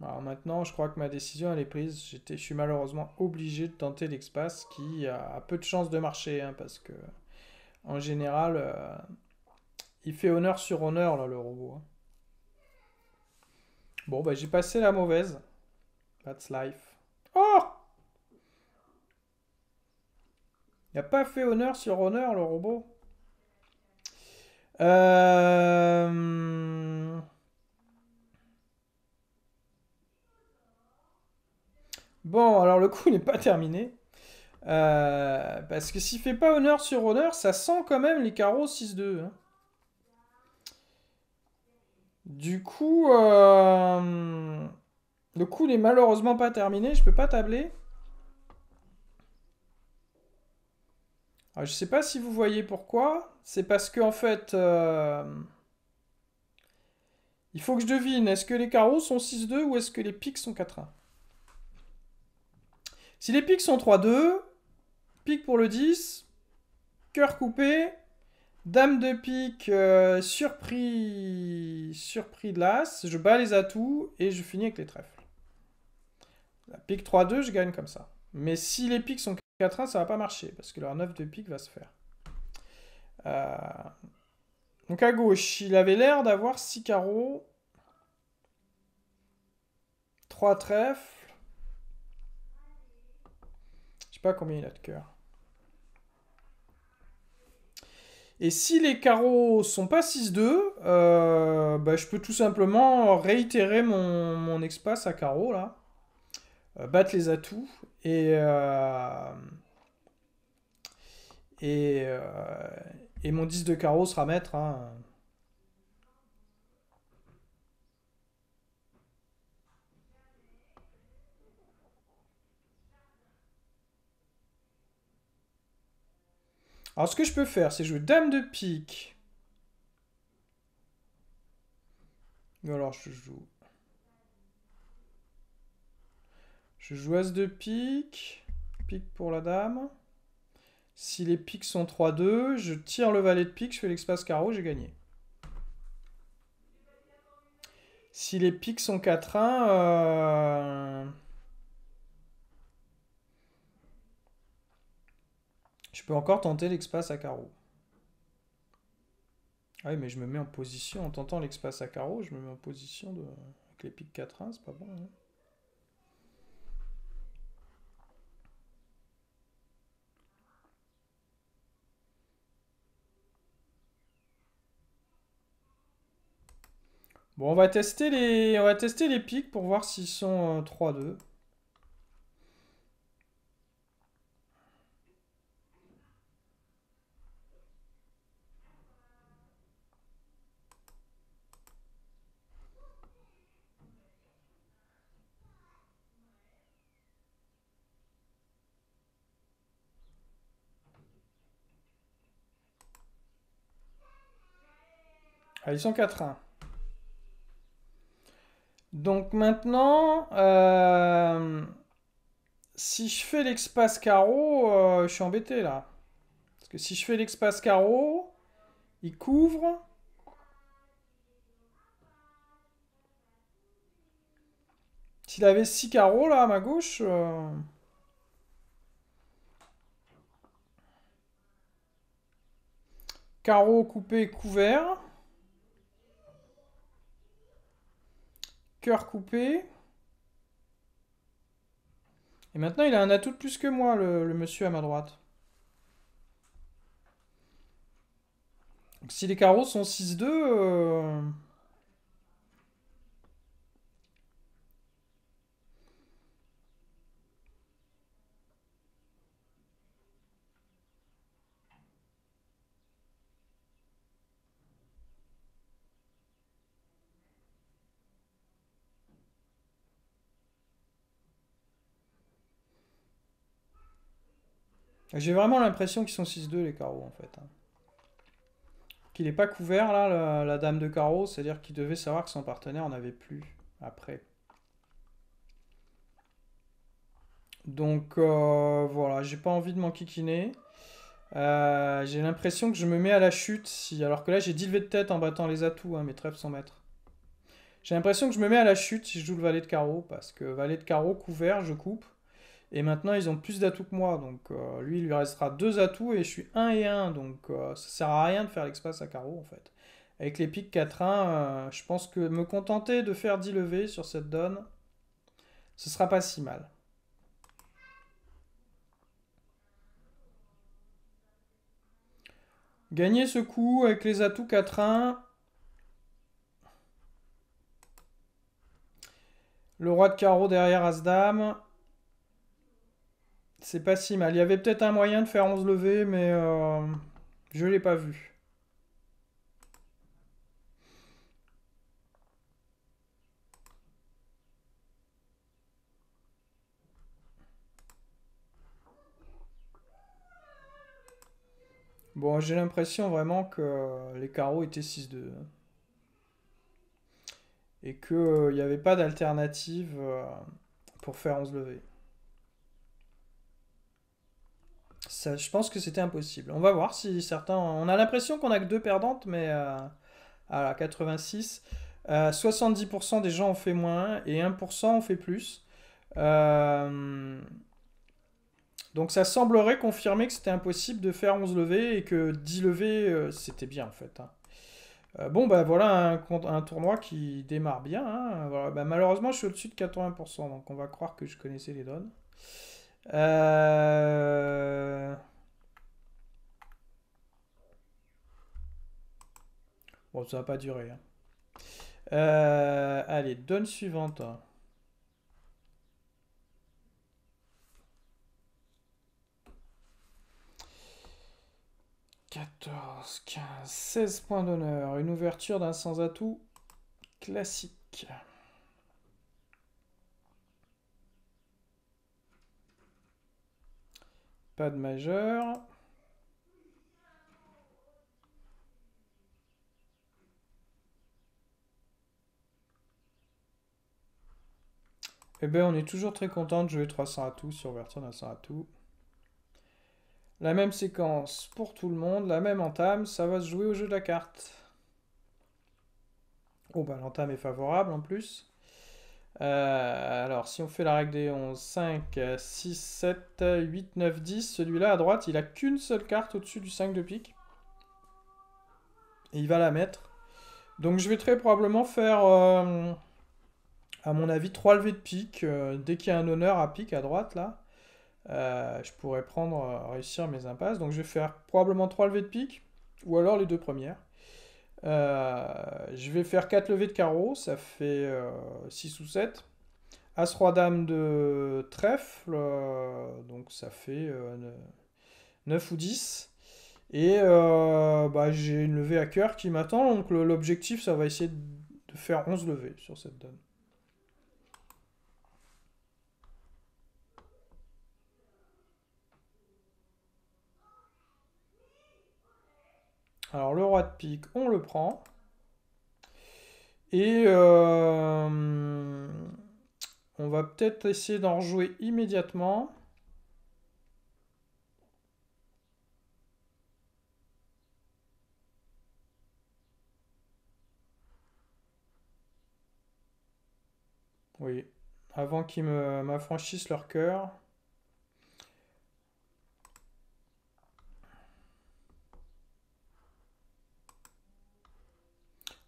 Alors maintenant, je crois que ma décision, elle est prise. je suis malheureusement obligé de tenter l'espace qui a, peu de chances de marcher, hein, parce que, en général, euh, il fait honneur sur honneur, le robot. Hein. Bon, bah j'ai passé la mauvaise. That's life. Oh Il n'a pas fait honneur sur honneur, le robot. Euh, bon, alors le coup [laughs] n'est pas terminé. Euh, parce que s'il fait pas honneur sur honneur, ça sent quand même les carreaux 6-2. Du coup, euh, le coup n'est malheureusement pas terminé. Je peux pas tabler. Je ah, je sais pas si vous voyez pourquoi. C'est parce que en fait, euh, il faut que je devine. Est-ce que les carreaux sont 6-2 ou est-ce que les piques sont 4-1 Si les piques sont 3-2, pique pour le 10, cœur coupé, Dame de pique, surpris, euh, surpris de l'as, je bats les atouts et je finis avec les trèfles. La pique 3-2, je gagne comme ça. Mais si les piques sont 4-1, ça ne va pas marcher, parce que leur 9 de pique va se faire. Euh, donc à gauche, il avait l'air d'avoir 6 carreaux, 3 trèfles. Je sais pas combien il a de cœur. Et si les carreaux sont pas 6-2, euh, bah, je peux tout simplement réitérer mon, espace à carreaux, là. Euh, battre les atouts. Et, euh, et, et, mon 10 de carreau sera maître. Hein. Alors ce que je peux faire, c'est jouer dame de pique. Ou alors je joue... Je joue as de pique. Pique pour la dame. Si les piques sont 3-2, je tire le valet de pique, je fais l'espace carreau, j'ai gagné. Si les piques sont 4-1... Euh... Je peux encore tenter l'espace à carreaux. Ah oui, mais je me mets en position, en tentant l'espace à carreaux, je me mets en position de... avec les pics 4-1, c'est pas bon. Hein. Bon, on va tester les, on va tester les pics pour voir s'ils sont 3-2. Euh, Ah, ils sont 104.1. Hein. Donc maintenant, euh, si je fais l'espace carreau, je suis embêté là. Parce que si je fais l'espace carreau, il couvre. S'il avait 6 carreaux là à ma gauche... Euh, carreau coupé couvert. Cœur coupé. Et maintenant, il a un atout de plus que moi, le, monsieur à ma droite. si les carreaux sont 6-2... J'ai vraiment l'impression qu'ils sont 6-2 les carreaux en fait. Hein. Qu'il n'est pas couvert là, la, dame de carreau, c'est-à-dire qu'il devait savoir que son partenaire n'avait avait plus après. Donc euh, voilà, j'ai pas envie de m'enquiquiner. Euh, j'ai l'impression que je me mets à la chute, si... alors que là j'ai 10 levées de tête en battant les atouts, hein, mes trèfles sont maîtres. J'ai l'impression que je me mets à la chute si je joue le valet de carreau, parce que valet de carreau couvert, je coupe. Et maintenant, ils ont plus d'atouts que moi. Donc, euh, lui, il lui restera deux atouts et je suis 1 et 1. Donc, ça euh, ça sert à rien de faire l'espace à carreau, en fait. Avec les piques 4-1, euh, je pense que me contenter de faire 10 levées sur cette donne, ce sera pas si mal. Gagner ce coup avec les atouts 4-1. Le roi de carreau derrière As-Dame. C'est pas si mal. Il y avait peut-être un moyen de faire 11 levées, mais euh, je l'ai pas vu. Bon, j'ai l'impression vraiment que les carreaux étaient 6-2. Hein. Et qu'il euh, n'y avait pas d'alternative euh, pour faire 11 levées. je pense que c'était impossible. On va voir si certains. On a l'impression qu'on a que deux perdantes, mais 86, euh, 70% euh, des gens ont fait moins et 1% ont fait plus. Euh, donc ça semblerait confirmer que c'était impossible de faire 11 levées et que 10 levées, c'était bien en fait. Hein. bon, ben voilà un, tournoi qui démarre bien. Hein. Bah, malheureusement, je suis au-dessus de 80%, donc on va croire que je connaissais les donnes. Euh, bon, ça va pas durer. Hein. Euh, allez, donne suivante. « 14, 15, 16 points d'honneur. Une ouverture d'un sans-atout classique. » Pas de majeur. Eh bien, on est toujours très content de jouer 300 à tout sur d'un 100 à tout. La même séquence pour tout le monde, la même entame, ça va se jouer au jeu de la carte. Oh bah l'entame est favorable en plus. Euh, alors, si on fait la règle des 11, 5, 6, 7, 8, 9, 10, celui-là à droite, il a qu'une seule carte au-dessus du 5 de pique. Et il va la mettre. Donc je vais très probablement faire, euh, à mon avis, 3 levées de pique. Euh, dès qu'il y a un honneur à pique à droite, là, je pourrais prendre, réussir mes impasses. Donc je vais faire probablement 3 levées de pique, ou alors les deux premières. Euh, je vais faire 4 levées de carreau, ça fait 6 euh, ou 7. As roi dame de trèfle, euh, donc ça fait 9 ou 10. Et bah, j'ai une levée à cœur qui m'attend. Donc l'objectif, ça va essayer de faire 11 levées sur cette donne. Alors le roi de pique, on le prend. Et euh, on va peut-être essayer d'en rejouer immédiatement. Oui, avant qu'ils m'affranchissent leur cœur.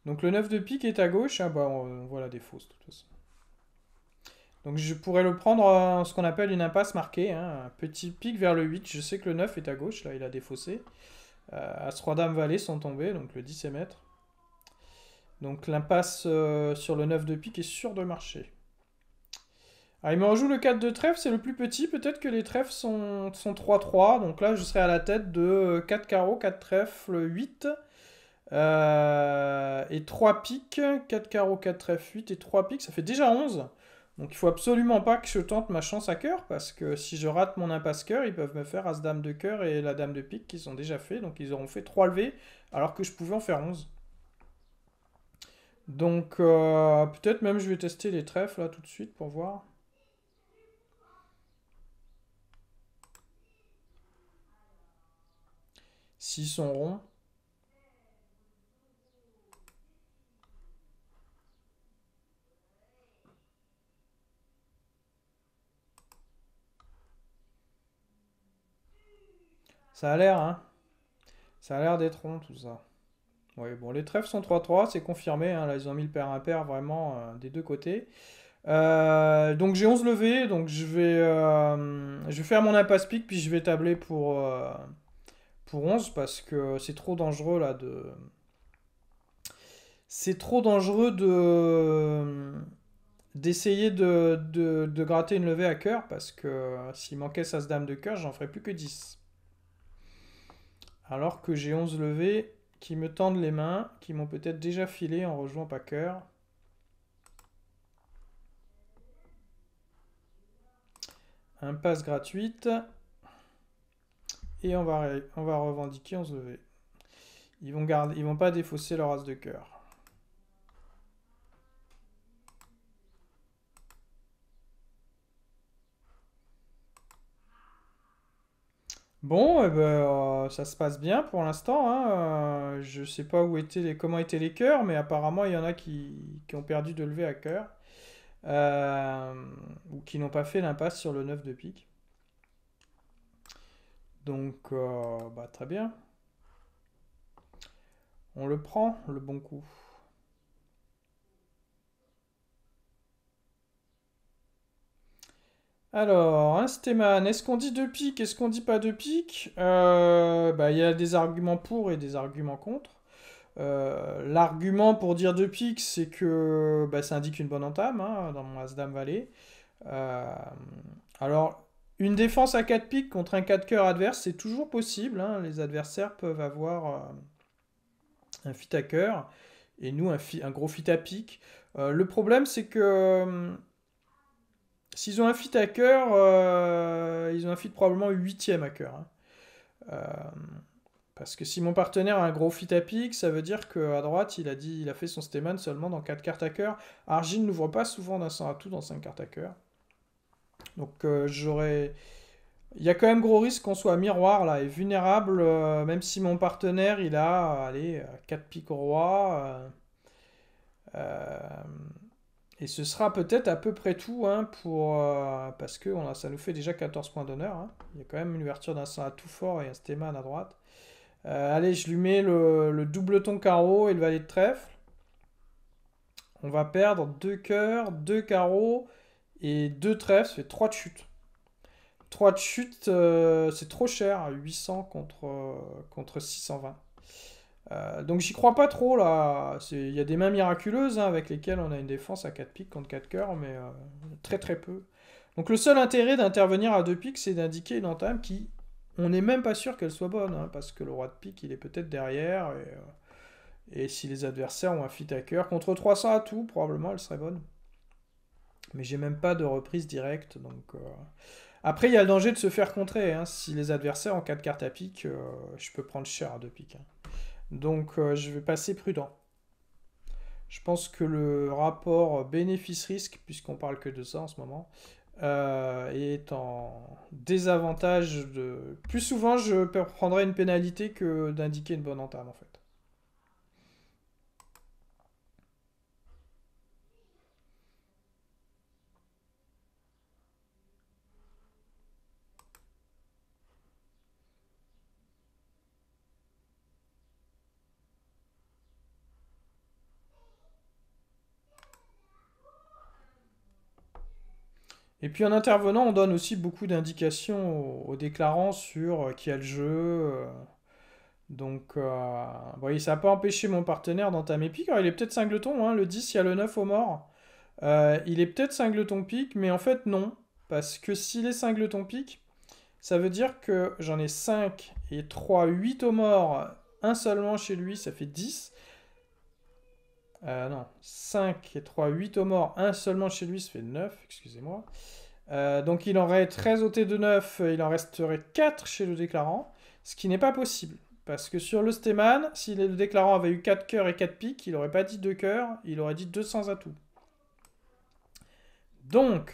Donc le 9 de pique est à gauche. Ah bah on, voit la défausse de toute façon. Donc je pourrais le prendre en ce qu'on appelle une impasse marquée. Hein. un petit pic vers le 8. Je sais que le 9 est à gauche. Là, il a défaussé. Euh, As-Roi Dame Valet sont tombés. Donc le 10 est Donc l'impasse euh, sur le 9 de pique est sûre de marcher. Ah, il me rejoue le 4 de trèfle, c'est le plus petit. Peut-être que les trèfles sont 3-3. donc là, je serai à la tête de 4 euh, carreaux, 4 trèfles, 8. Euh, et 3 piques, 4 carreaux, 4 trèfles, 8 et 3 piques, ça fait déjà 11. Donc il faut absolument pas que je tente ma chance à cœur, parce que si je rate mon impasse cœur, ils peuvent me faire As dame de cœur et la dame de pique Qui sont déjà fait, donc ils auront fait 3 levées, alors que je pouvais en faire 11. Donc euh, peut-être même je vais tester les trèfles là tout de suite pour voir. S'ils sont ronds. Ça a l'air, hein Ça a l'air d'être rond, tout ça. Oui, bon, les trèfles sont 3-3, c'est confirmé. Hein, là, ils ont mis le pair impair vraiment euh, des deux côtés. Euh, donc, j'ai 11 levées. Donc, je vais, euh, je vais faire mon impasse pique, puis je vais tabler pour, pour 11 parce que c'est trop dangereux là de. C'est trop dangereux de d'essayer de, de, gratter une levée à cœur parce que s'il manquait sa dame de cœur, j'en ferais plus que 10 alors que j'ai 11 levées qui me tendent les mains, qui m'ont peut-être déjà filé en rejoint Packer. passe gratuite. Et on va, on va revendiquer 11 levées. Ils vont vont pas défausser leur as de cœur. Bon, eh ben, euh, ça se passe bien pour l'instant. Je hein, ne euh, je sais pas où étaient les, comment étaient les cœurs, mais apparemment, il y en a qui, ont perdu de lever à cœur. Euh, ou qui n'ont pas fait l'impasse sur le 9 de pique. Donc, bah, très bien. On le prend, le bon coup. Alors, un hein, Stéman, est-ce qu'on dit deux piques Est-ce qu'on dit pas deux piques euh, bah, Il y a des arguments pour et des arguments contre. Euh, l'argument pour dire deux piques, c'est que bah, ça indique une bonne entame hein, dans mon As-Dame euh, alors, une défense à 4 piques contre un 4 cœur adverse, c'est toujours possible. Hein. les adversaires peuvent avoir un fit à cœur et nous un, un gros fit à pique. le problème, c'est que hum, S'ils ont un fit à cœur, euh, ils ont un fit probablement huitième à cœur. Hein. Euh, parce que si mon partenaire a un gros fit à pique, ça veut dire qu'à droite, il a dit, il a fait son Steman seulement dans quatre cartes à cœur. nous voit pas souvent d'un 100 à tout dans cinq cartes à cœur. Donc euh, j'aurais... Il y a quand même gros risque qu'on soit miroir là et vulnérable, même si mon partenaire, il a, allez, 4 piques au roi. Et ce sera peut-être à peu près tout, hein, pour, euh, parce que a, ça nous fait déjà 14 points d'honneur. Hein. Il y a quand même une ouverture d'un à tout fort et un stéman à droite. Euh, allez, je lui mets le, doubleton double carreau et le valet de trèfle. On va perdre deux cœurs, deux carreaux et deux trèfles. Ça fait 3 de chute. 3 de chute, euh, c'est trop cher. 800 contre 620. Euh, donc j'y crois pas trop là. Il y a des mains miraculeuses hein, avec lesquelles on a une défense à 4 pics contre 4 cœurs, mais euh, très très peu. Donc le seul intérêt d'intervenir à 2 pics, c'est d'indiquer une entame qui, on n'est même pas sûr qu'elle soit bonne, hein, parce que le roi de pique, il est peut-être derrière, et, euh, si les adversaires ont un fit à cœur, contre 300 à tout, probablement elle serait bonne. Mais j'ai même pas de reprise directe, donc... Après, il y a le danger de se faire contrer. Hein. Si les adversaires ont 4 cartes à pique, je peux prendre cher à 2 piques. Donc euh, je vais passer prudent. Je pense que le rapport bénéfice-risque, puisqu'on parle que de ça en ce moment, euh, est en désavantage de... Plus souvent, je prendrai une pénalité que d'indiquer une bonne entame, en fait. Et puis en intervenant, on donne aussi beaucoup d'indications aux, déclarants sur euh, qui a le jeu. Euh. Donc, euh, voyez, ça n'a pas empêché mon partenaire d'entamer pique. Alors, il est peut-être singleton, hein, le 10, il y a le 9 au mort. Euh, il est peut-être singleton pique, mais en fait, non. Parce que s'il est singleton pique, ça veut dire que j'en ai 5 et 3, 8 au mort, un seulement chez lui, ça fait 10. Euh, non, 5 et 3, 8 au mort, 1 seulement chez lui, ça fait 9, excusez-moi. Euh, donc il aurait 13 ôtés de 9, il en resterait 4 chez le déclarant, ce qui n'est pas possible. Parce que sur le Stéman, si le déclarant avait eu 4 cœurs et 4 piques, il n'aurait pas dit 2 cœurs, il aurait dit 200 atouts. Donc,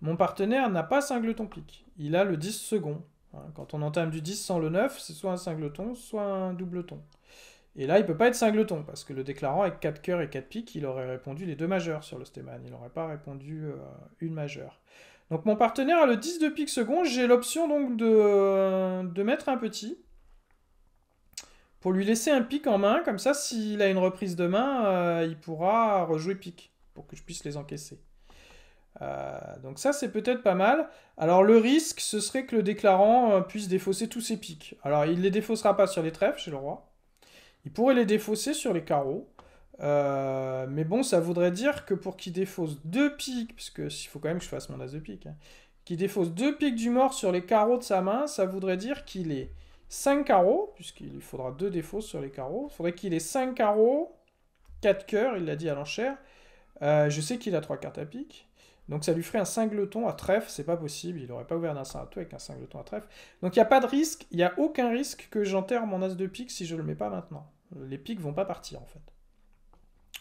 mon partenaire n'a pas singleton pique, il a le 10 second. Hein, quand on entame du 10 sans le 9, c'est soit un singleton, soit un doubleton. Et là, il ne peut pas être singleton, parce que le déclarant avec 4 cœurs et 4 piques, il aurait répondu les deux majeurs sur le stéman, il n'aurait pas répondu euh, une majeure. Donc mon partenaire a le 10 de pique second, j'ai l'option donc euh, de, mettre un petit, pour lui laisser un pique en main, comme ça s'il a une reprise de main, euh, il pourra rejouer pique, pour que je puisse les encaisser. donc ça c'est peut-être pas mal. Alors le risque, ce serait que le déclarant puisse défausser tous ses piques. Alors il les défaussera pas sur les trèfles chez le roi, il pourrait les défausser sur les carreaux. Euh, mais bon, ça voudrait dire que pour qu'il défausse deux piques, parce qu'il faut quand même que je fasse mon as de pique, hein, qu'il défausse deux piques du mort sur les carreaux de sa main, ça voudrait dire qu'il est 5 carreaux, puisqu'il lui faudra deux défausses sur les carreaux. Il faudrait qu'il ait 5 carreaux, 4 cœurs, il l'a dit à l'enchère. Euh, je sais qu'il a 3 cartes à pique. Donc ça lui ferait un singleton à trèfle, c'est pas possible, il n'aurait pas ouvert un as avec un singleton à trèfle. Donc il n'y a pas de risque, il n'y a aucun risque que j'enterre mon as de pique si je le mets pas maintenant. Les piques vont pas partir en fait.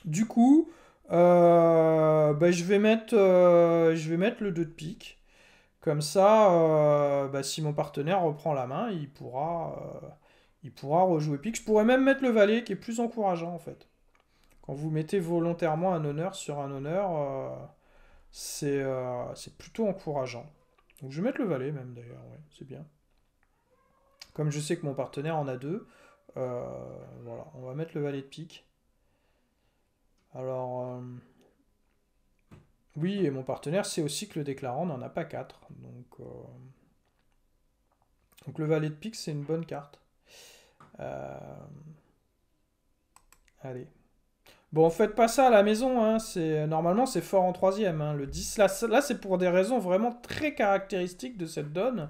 Du coup, euh, bah, euh, je, vais mettre, le 2 de pique. Comme ça, euh, bah, si mon partenaire reprend la main, il pourra, il pourra rejouer pique. Je pourrais même mettre le valet qui est plus encourageant en fait. Quand vous mettez volontairement un honneur sur un honneur euh, c'est plutôt encourageant. Donc je vais mettre le valet même d'ailleurs, c'est bien. Comme je sais que mon partenaire en a deux, euh, voilà, on va mettre le valet de pique. Alors, euh, oui, et mon partenaire c'est aussi que le déclarant n'en a pas quatre. Donc, donc le valet de pique, c'est une bonne carte. allez, Bon, faites pas ça à la maison. Hein. C'est normalement c'est fort en troisième. Hein. Le 10 là, c'est pour des raisons vraiment très caractéristiques de cette donne.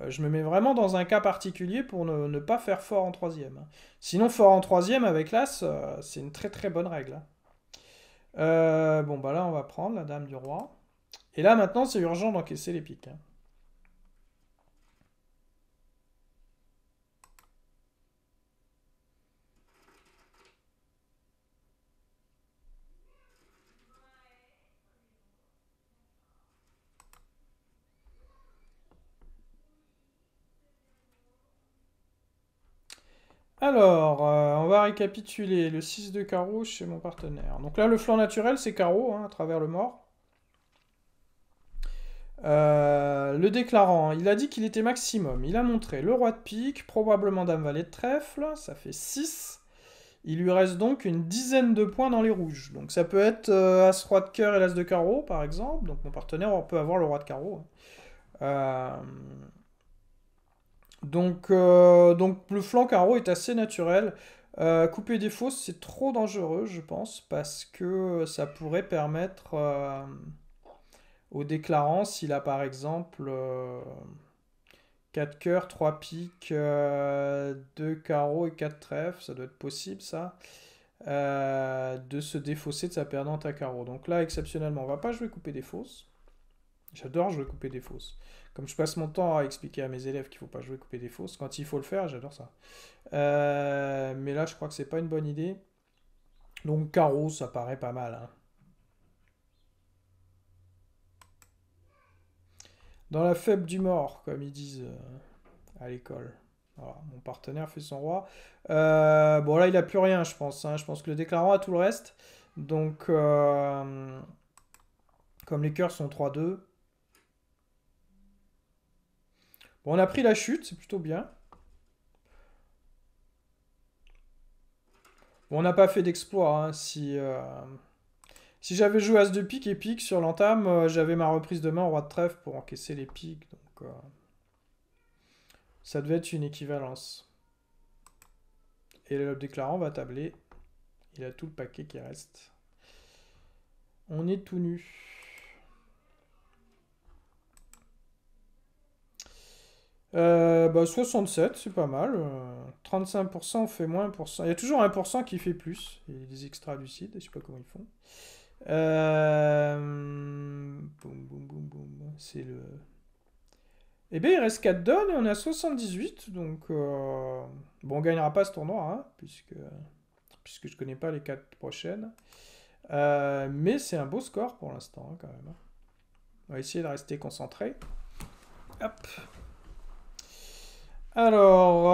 Euh, je me mets vraiment dans un cas particulier pour ne, pas faire fort en troisième. Hein. Sinon fort en troisième avec l'as, euh, c'est une très très bonne règle. Hein. Euh, bon bah là on va prendre la dame du roi. Et là maintenant c'est urgent d'encaisser les piques. Alors, euh, on va récapituler. Le 6 de carreau chez mon partenaire. Donc là, le flanc naturel, c'est carreau, hein, à travers le mort. Euh, le déclarant, hein, il a dit qu'il était maximum. Il a montré le roi de pique, probablement dame valet de trèfle, ça fait 6. Il lui reste donc une dizaine de points dans les rouges. Donc ça peut être euh, as roi de cœur et l'as de carreau, par exemple. Donc mon partenaire peut avoir le roi de carreau. Hein. Euh, donc, euh, donc le flanc carreau est assez naturel. Euh, couper des fausses, c'est trop dangereux, je pense, parce que ça pourrait permettre euh, au déclarant, s'il a par exemple 4 cœurs, 3 piques, 2 carreaux et 4 trèfles, ça doit être possible ça, de se défausser de sa perdante à carreau. Donc là, exceptionnellement, on va pas jouer couper des fausses. J'adore jouer couper des fausses. Comme je passe mon temps à expliquer à mes élèves qu'il ne faut pas jouer couper des fausses, quand il faut le faire, j'adore ça. Euh, mais là, je crois que c'est pas une bonne idée. Donc carreau, ça paraît pas mal. Hein. Dans la faible du mort, comme ils disent euh, à l'école. Voilà, mon partenaire fait son roi. Euh, bon, là, il n'a plus rien, je pense. Hein. Je pense que le déclarant a tout le reste. Donc, comme les cœurs sont 3-2, on a pris la chute, c'est plutôt bien. on n'a pas fait d'exploit. Hein. si euh, si j'avais joué As de pique et pique sur l'entame, euh, j'avais ma reprise de main Roi de trèfle pour encaisser les piques. Donc, euh, ça devait être une équivalence. Et le déclarant va tabler. Il a tout le paquet qui reste. On est tout nu. 67, euh, bah, c'est pas mal. 35% euh, fait moins 1%. Il y a toujours 1% qui fait plus. les extra lucides, je sais pas comment ils font. Euh, boum, boum, boum, C'est le. Eh bien, il reste 4 dons et on est à 78. Donc, bon, on gagnera pas ce tournoi, hein, puisque, puisque je connais pas les 4 prochaines. mais c'est un beau score pour l'instant, hein, quand même. Hein. On va essayer de rester concentré. Hop! Alors,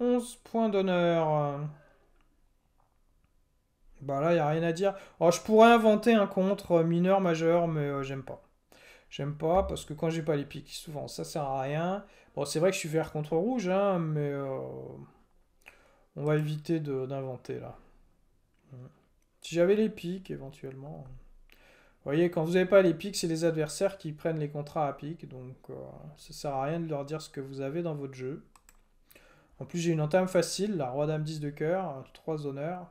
11 euh, points d'honneur. Bah là, il n'y a rien à dire. Oh, je pourrais inventer un contre mineur, majeur, mais euh, j'aime pas. J'aime pas, parce que quand j'ai pas les piques, souvent, ça sert à rien. Bon, c'est vrai que je suis vert contre rouge, hein, mais euh, on va éviter d'inventer, là. Hmm. Si j'avais les piques, éventuellement... Vous voyez, quand vous n'avez pas les pics, c'est les adversaires qui prennent les contrats à pic. Donc, ça euh, ça sert à rien de leur dire ce que vous avez dans votre jeu. En plus, j'ai une entame facile, la roi dame 10 de cœur, 3 honneurs.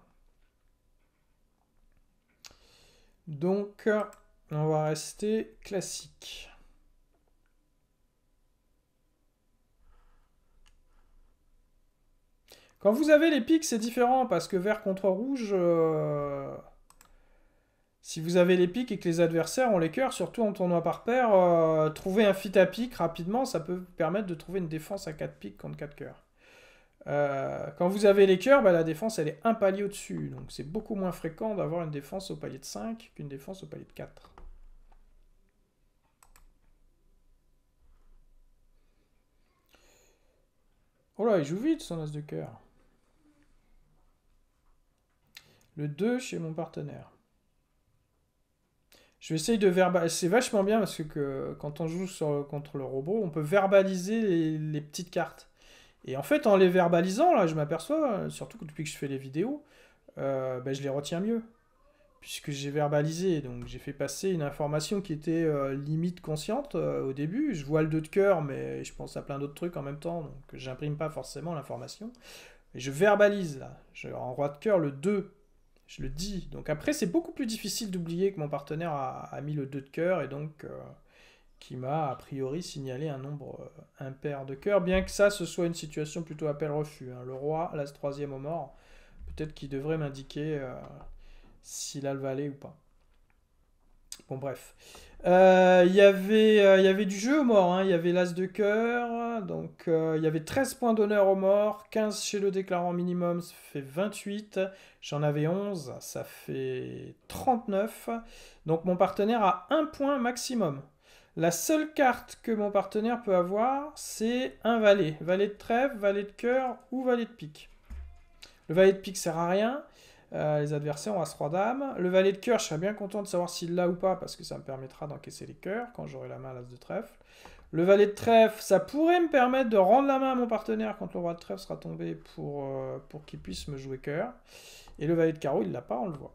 Donc, on va rester classique. Quand vous avez les pics, c'est différent parce que vert contre rouge, euh, si vous avez les pics et que les adversaires ont les cœurs, surtout en tournoi par paire, euh, trouver un fit à pique rapidement, ça peut permettre de trouver une défense à 4 piques contre 4 cœurs. Euh, quand vous avez les cœurs, bah, la défense elle est un palier au-dessus. Donc c'est beaucoup moins fréquent d'avoir une défense au palier de 5 qu'une défense au palier de 4. Oh là, il joue vite son as de cœur. Le 2 chez mon partenaire je vais essayer de verbaliser. C'est vachement bien parce que, quand on joue sur, contre le robot, on peut verbaliser les, petites cartes. Et en fait, en les verbalisant, là, je m'aperçois, surtout que depuis que je fais les vidéos, euh, ben, je les retiens mieux. Puisque j'ai verbalisé, donc j'ai fait passer une information qui était euh, limite consciente euh, au début. Je vois le 2 de cœur, mais je pense à plein d'autres trucs en même temps, donc j'imprime pas forcément l'information. Et je verbalise là. Je, en roi de cœur, le 2 je le dis. Donc après, c'est beaucoup plus difficile d'oublier que mon partenaire a, mis le 2 de cœur et donc euh, qui m'a a priori signalé un nombre euh, impair de cœur, bien que ça, ce soit une situation plutôt appel-refus. Hein. Le roi, l'as troisième au mort, peut-être qu'il devrait m'indiquer euh, s'il a le valet ou pas. Bon, bref. Euh, euh, il y avait du jeu aux morts. Hein. Il y avait l'as de cœur. Donc, euh, il y avait 13 points d'honneur aux morts. 15 chez le déclarant minimum, ça fait 28. J'en avais 11, ça fait 39. Donc, mon partenaire a un point maximum. La seule carte que mon partenaire peut avoir, c'est un valet. Valet de trèfle, valet de cœur ou valet de pique. Le valet de pique sert à rien. Euh, les adversaires ont As-Roi Dame. Le valet de cœur, je serais bien content de savoir s'il l'a ou pas, parce que ça me permettra d'encaisser les cœurs quand j'aurai la main à l'As de trèfle. Le valet de trèfle, ça pourrait me permettre de rendre la main à mon partenaire quand le roi de trèfle sera tombé pour, euh, pour qu'il puisse me jouer cœur. Et le valet de carreau, il l'a pas, on le voit.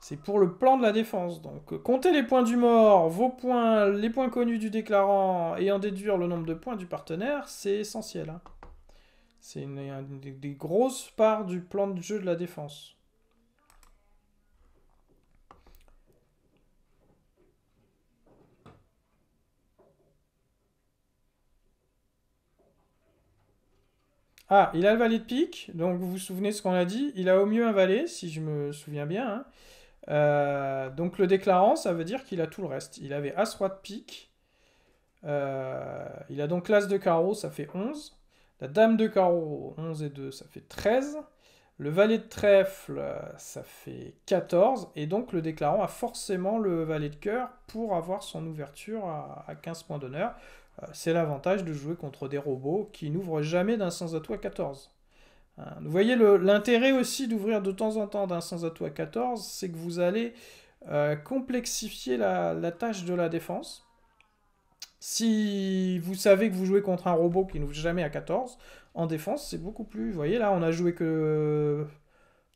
C'est pour le plan de la défense. Donc, compter les points du mort, vos points, les points connus du déclarant et en déduire le nombre de points du partenaire, c'est essentiel. Hein. C'est une, des grosses parts du plan de jeu de la défense. Ah, il a le valet de pique, donc vous vous souvenez ce qu'on a dit, il a au mieux un valet, si je me souviens bien. Hein. Euh, donc le déclarant, ça veut dire qu'il a tout le reste. Il avait as roi de pique, euh, il a donc l'as de carreau, ça fait 11. La dame de carreau, 11 et 2, ça fait 13. Le valet de trèfle, ça fait 14. Et donc le déclarant a forcément le valet de cœur pour avoir son ouverture à 15 points d'honneur. Euh, c'est l'avantage de jouer contre des robots qui n'ouvrent jamais d'un sans atout à 14. Euh, vous voyez l'intérêt aussi d'ouvrir de temps en temps d'un sans atout à 14, c'est que vous allez euh, complexifier la tâche de la défense si vous savez que vous jouez contre un robot qui ne joue jamais à 14, en défense, c'est beaucoup plus. Vous voyez, là, on a joué que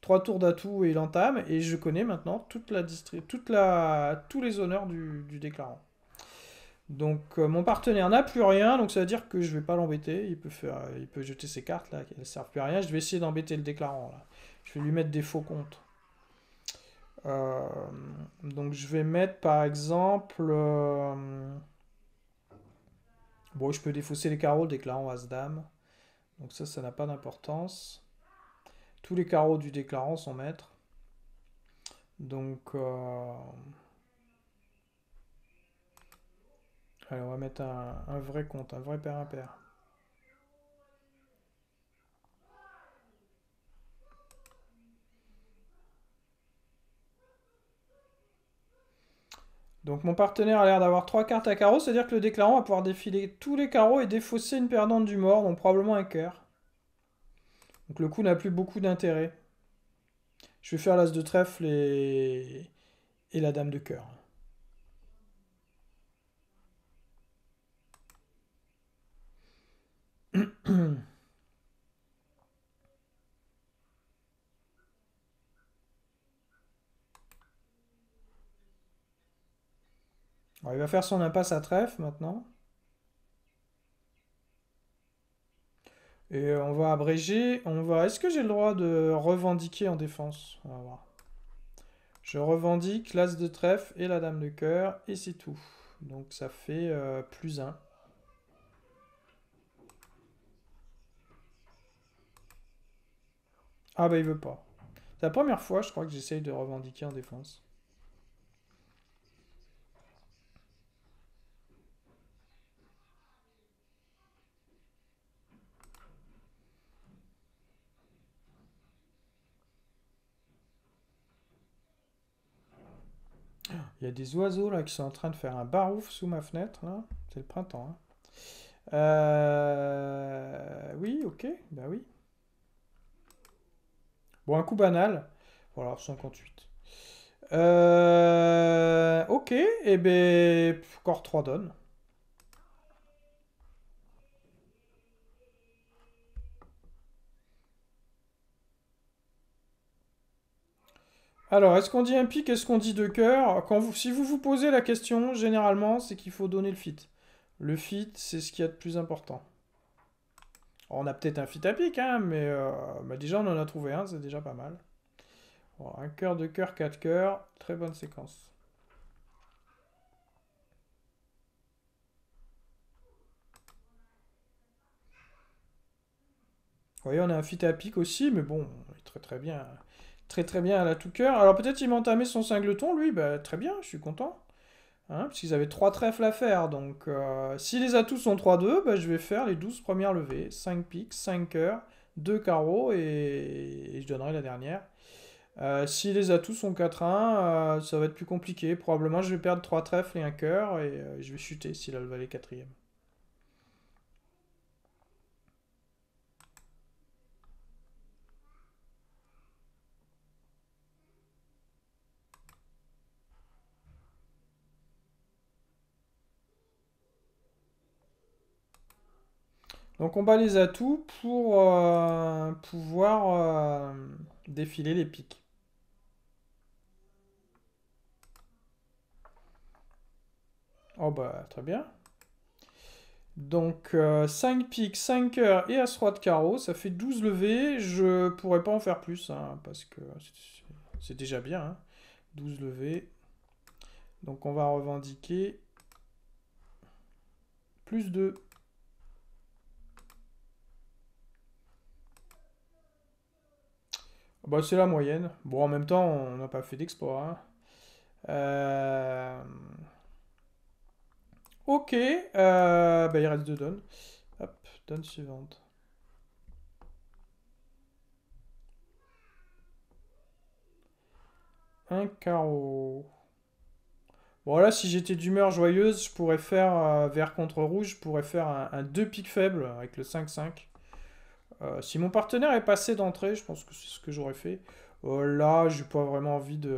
3 tours d'atout et l'entame, et je connais maintenant toute la toute la, tous les honneurs du, déclarant. Donc, euh, mon partenaire n'a plus rien, donc ça veut dire que je vais pas l'embêter. Il, peut faire, il peut jeter ses cartes, là, ne servent plus à rien. Je vais essayer d'embêter le déclarant, là. Je vais lui mettre des faux comptes. Euh, donc, je vais mettre, par exemple... Euh, Bon, je peux défausser les carreaux déclarant As-Dame. Donc ça, ça n'a pas d'importance. Tous les carreaux du déclarant sont maîtres. Donc... Euh, allez, on va mettre un, vrai compte, un vrai à impair Donc mon partenaire a l'air d'avoir trois cartes à carreaux, c'est-à-dire que le déclarant va pouvoir défiler tous les carreaux et défausser une perdante du mort, donc probablement un cœur. Donc le coup n'a plus beaucoup d'intérêt. Je vais faire l'as de trèfle et... et la dame de cœur. [clears throat] il va faire son impasse à trèfle maintenant. Et euh, on va abréger, on va... Est-ce que j'ai le droit de revendiquer en défense On va voir. Je revendique l'as de trèfle et la dame de cœur, et c'est tout. Donc ça fait euh, plus 1. Ah bah il veut pas. C'est la première fois, je crois, que j'essaye de revendiquer en défense. Il y a des oiseaux là qui sont en train de faire un barouf sous ma fenêtre. C'est le printemps. Hein. Euh, oui, ok, bah oui. Bon, un coup banal. Voilà, 58. Euh, ok, et eh ben encore 3 donnes. Alors, est-ce qu'on dit un pic, est-ce qu'on dit deux cœurs Si vous vous posez la question, généralement, c'est qu'il faut donner le fit. Le fit, c'est ce qu'il y a de plus important. on a peut-être un fit à pic, hein, mais euh, bah, déjà, on en a trouvé un, c'est déjà pas mal. un cœur, deux cœurs, quatre cœurs, très bonne séquence. Vous voyez, on a un fit à pic aussi, mais bon, très très bien. Très très bien, à la tout cœur. Alors peut-être il m'a entamé son singleton, lui, bah, très bien, je suis content. Hein, parce qu'ils avaient 3 trèfles à faire, donc euh, si les atouts sont 3-2, bah, je vais faire les 12 premières levées. 5 piques, 5 cœurs, 2 carreaux et... je donnerai la dernière. Euh, si les atouts sont 4-1, euh, ça va être plus compliqué. Probablement je vais perdre 3 trèfles et 1 cœur et je vais chuter s'il la levée est 4 Donc on bat les atouts pour euh, pouvoir euh, défiler les pics. Oh bah très bien. Donc 5 piques, 5 heures et as roi de carreau, ça fait 12 levées. Je pourrais pas en faire plus hein, parce que c'est déjà bien. 12 hein. levées. Donc on va revendiquer plus 2. Bah, c'est la moyenne. Bon, en même temps, on n'a pas fait d'exploit. Hein. Euh, ok. Euh, bah, il reste deux donnes. Hop, donne suivante. Un carreau. Bon, là, si j'étais d'humeur joyeuse, je pourrais faire, euh, vert contre rouge, je pourrais faire un, 2 pique faible avec le 5-5. Euh, si mon partenaire est passé d'entrée, je pense que c'est ce que j'aurais fait. Euh, là, j'ai pas vraiment envie de,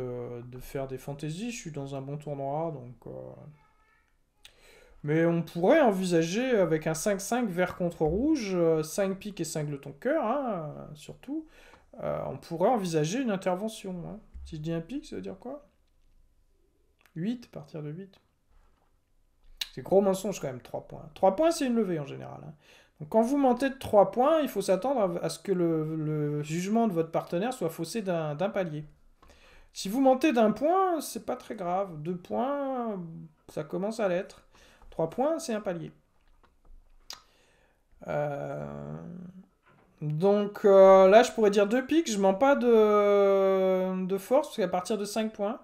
faire des fantaisies. Je suis dans un bon tournoi, donc. Euh. Mais on pourrait envisager avec un 5-5 vert contre rouge, 5 piques et 5 le ton cœur, hein, surtout. on pourrait envisager une intervention. Hein. Si je dis un pique, ça veut dire quoi 8, partir de 8. C'est gros mensonge quand même, 3 points. 3 points, c'est une levée en général. Hein quand vous mentez de 3 points, il faut s'attendre à ce que le, jugement de votre partenaire soit faussé d'un palier. Si vous mentez d'un point, c'est pas très grave. Deux points, ça commence à l'être. Trois points, c'est un palier. Euh, donc euh, là, je pourrais dire deux pics. Je mens pas de, force, parce qu'à partir de 5 points,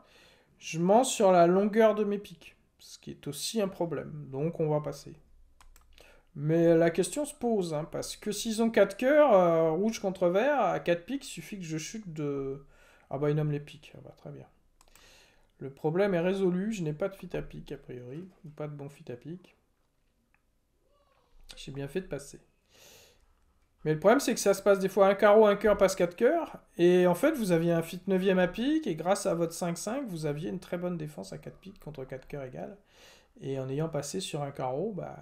je mens sur la longueur de mes pics. Ce qui est aussi un problème. Donc on va passer. Mais la question se pose, hein, parce que s'ils ont 4 cœurs, euh, rouge contre vert, à 4 piques, suffit que je chute de... Ah bah ils nomme les piques, ah bah, très bien. Le problème est résolu, je n'ai pas de fit à pique a priori, ou pas de bon fit à pique. J'ai bien fait de passer. Mais le problème, c'est que ça se passe des fois un carreau, un cœur, passe 4 cœurs. Et en fait, vous aviez un fit 9ème à pique, et grâce à votre 5-5, vous aviez une très bonne défense à 4 piques contre 4 cœurs égal. Et en ayant passé sur un carreau, bah,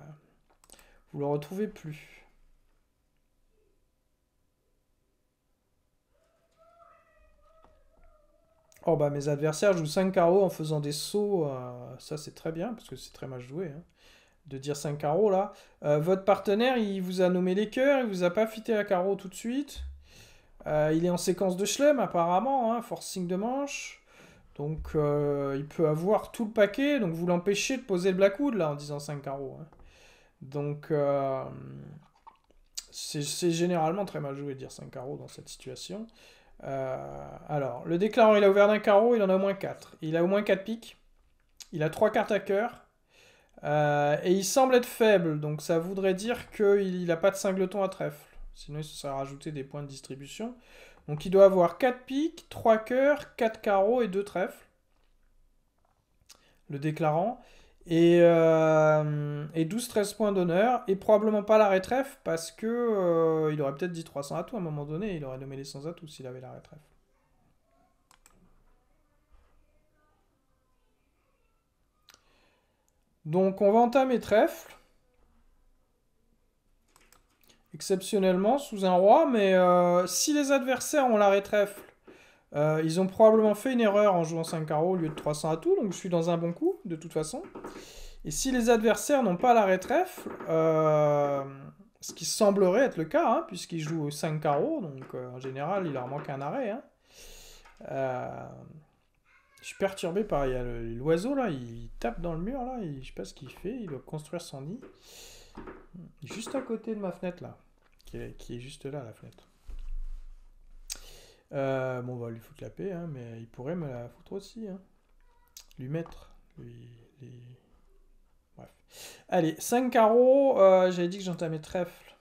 vous le retrouvez plus. Oh bah mes adversaires jouent 5 carreaux en faisant des sauts. Euh, ça c'est très bien parce que c'est très mal joué. Hein, de dire 5 carreaux là. Euh, votre partenaire il vous a nommé les cœurs, il vous a pas fité à carreau tout de suite. Euh, il est en séquence de schlem apparemment, hein, forcing de manche. Donc il peut avoir tout le paquet, donc vous l'empêchez de poser le blackwood là en disant 5 carreaux. Hein. Donc, euh, c'est généralement très mal joué de dire 5 carreaux dans cette situation. Euh, alors, le déclarant, il a ouvert d'un carreau, il en a au moins 4. Il a au moins 4 piques. Il a 3 cartes à cœur. Euh, et il semble être faible, donc ça voudrait dire qu'il n'a pas de singleton à trèfle. Sinon, il se serait rajouté des points de distribution. Donc, il doit avoir 4 piques, 3 cœurs, 4 carreaux et 2 trèfles. Le déclarant. Et, 12-13 euh, points d'honneur, et probablement pas la rétref, parce que euh, il aurait peut-être dit 300 atouts à un moment donné, il aurait nommé les 100 atouts s'il avait la rétref. Donc on va entamer trèfle. Exceptionnellement, sous un roi, mais euh, si les adversaires ont la trèfle, euh, ils ont probablement fait une erreur en jouant 5 carreaux au lieu de 300 à tout, donc je suis dans un bon coup, de toute façon. Et si les adversaires n'ont pas l'arrêt rétrèfle, euh, ce qui semblerait être le cas, hein, puisqu'ils jouent 5 carreaux, donc euh, en général, il leur manque un arrêt. Hein. je suis perturbé par l'oiseau, là, il tape dans le mur, là, je sais pas ce qu'il fait, il doit construire son nid. Juste à côté de ma fenêtre, là, qui est juste là, la fenêtre. Euh, bon, on bah, va lui foutre la paix, hein, mais il pourrait me la foutre aussi. Hein. Lui mettre. Bref. Allez, 5 carreaux. Euh, j'avais dit que j'entamais trèfle.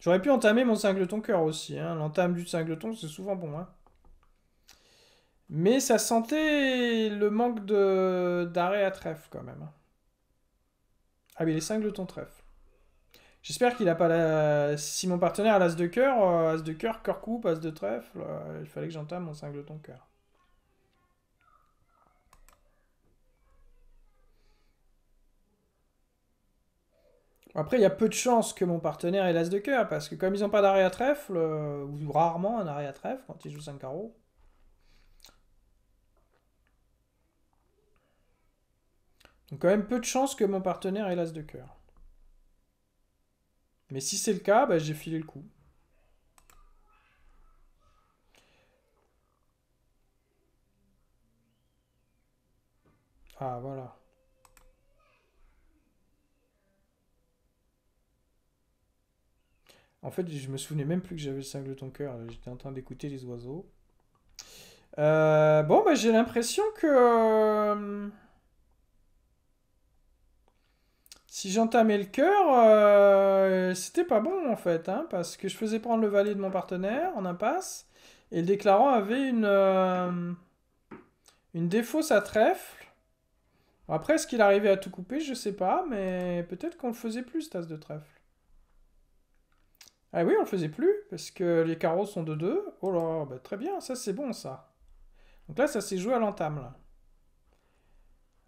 J'aurais pu entamer mon singleton cœur aussi. Hein. L'entame du singleton, c'est souvent bon. Mais ça sentait le manque d'arrêt à trèfle quand même. Ah, mais les singletons trèfle. J'espère qu'il n'a pas la... Si mon partenaire a l'as de cœur, euh, as de cœur, cœur coupe, as de trèfle, euh, il fallait que j'entame mon 5 de ton cœur. Après, il y a peu de chances que mon partenaire ait l'as de cœur, parce que comme ils n'ont pas d'arrêt à trèfle, euh, ou rarement un arrêt à trèfle quand ils jouent 5 carreaux, donc quand même peu de chances que mon partenaire ait l'as de cœur. Mais si c'est le cas, bah, j'ai filé le coup. Ah, voilà. En fait, je me souvenais même plus que j'avais le ton cœur. J'étais en train d'écouter les oiseaux. Euh, bon, bah, j'ai l'impression que... Euh, si j'entamais le cœur, euh, c'était pas bon en fait, hein, parce que je faisais prendre le valet de mon partenaire en impasse, et le déclarant avait une, euh, une défausse à trèfle. Après, est-ce qu'il arrivait à tout couper Je sais pas, mais peut-être qu'on le faisait plus, tasse de trèfle. Ah oui, on le faisait plus, parce que les carreaux sont de deux. Oh là, bah, très bien, ça c'est bon ça. Donc là, ça s'est joué à l'entame.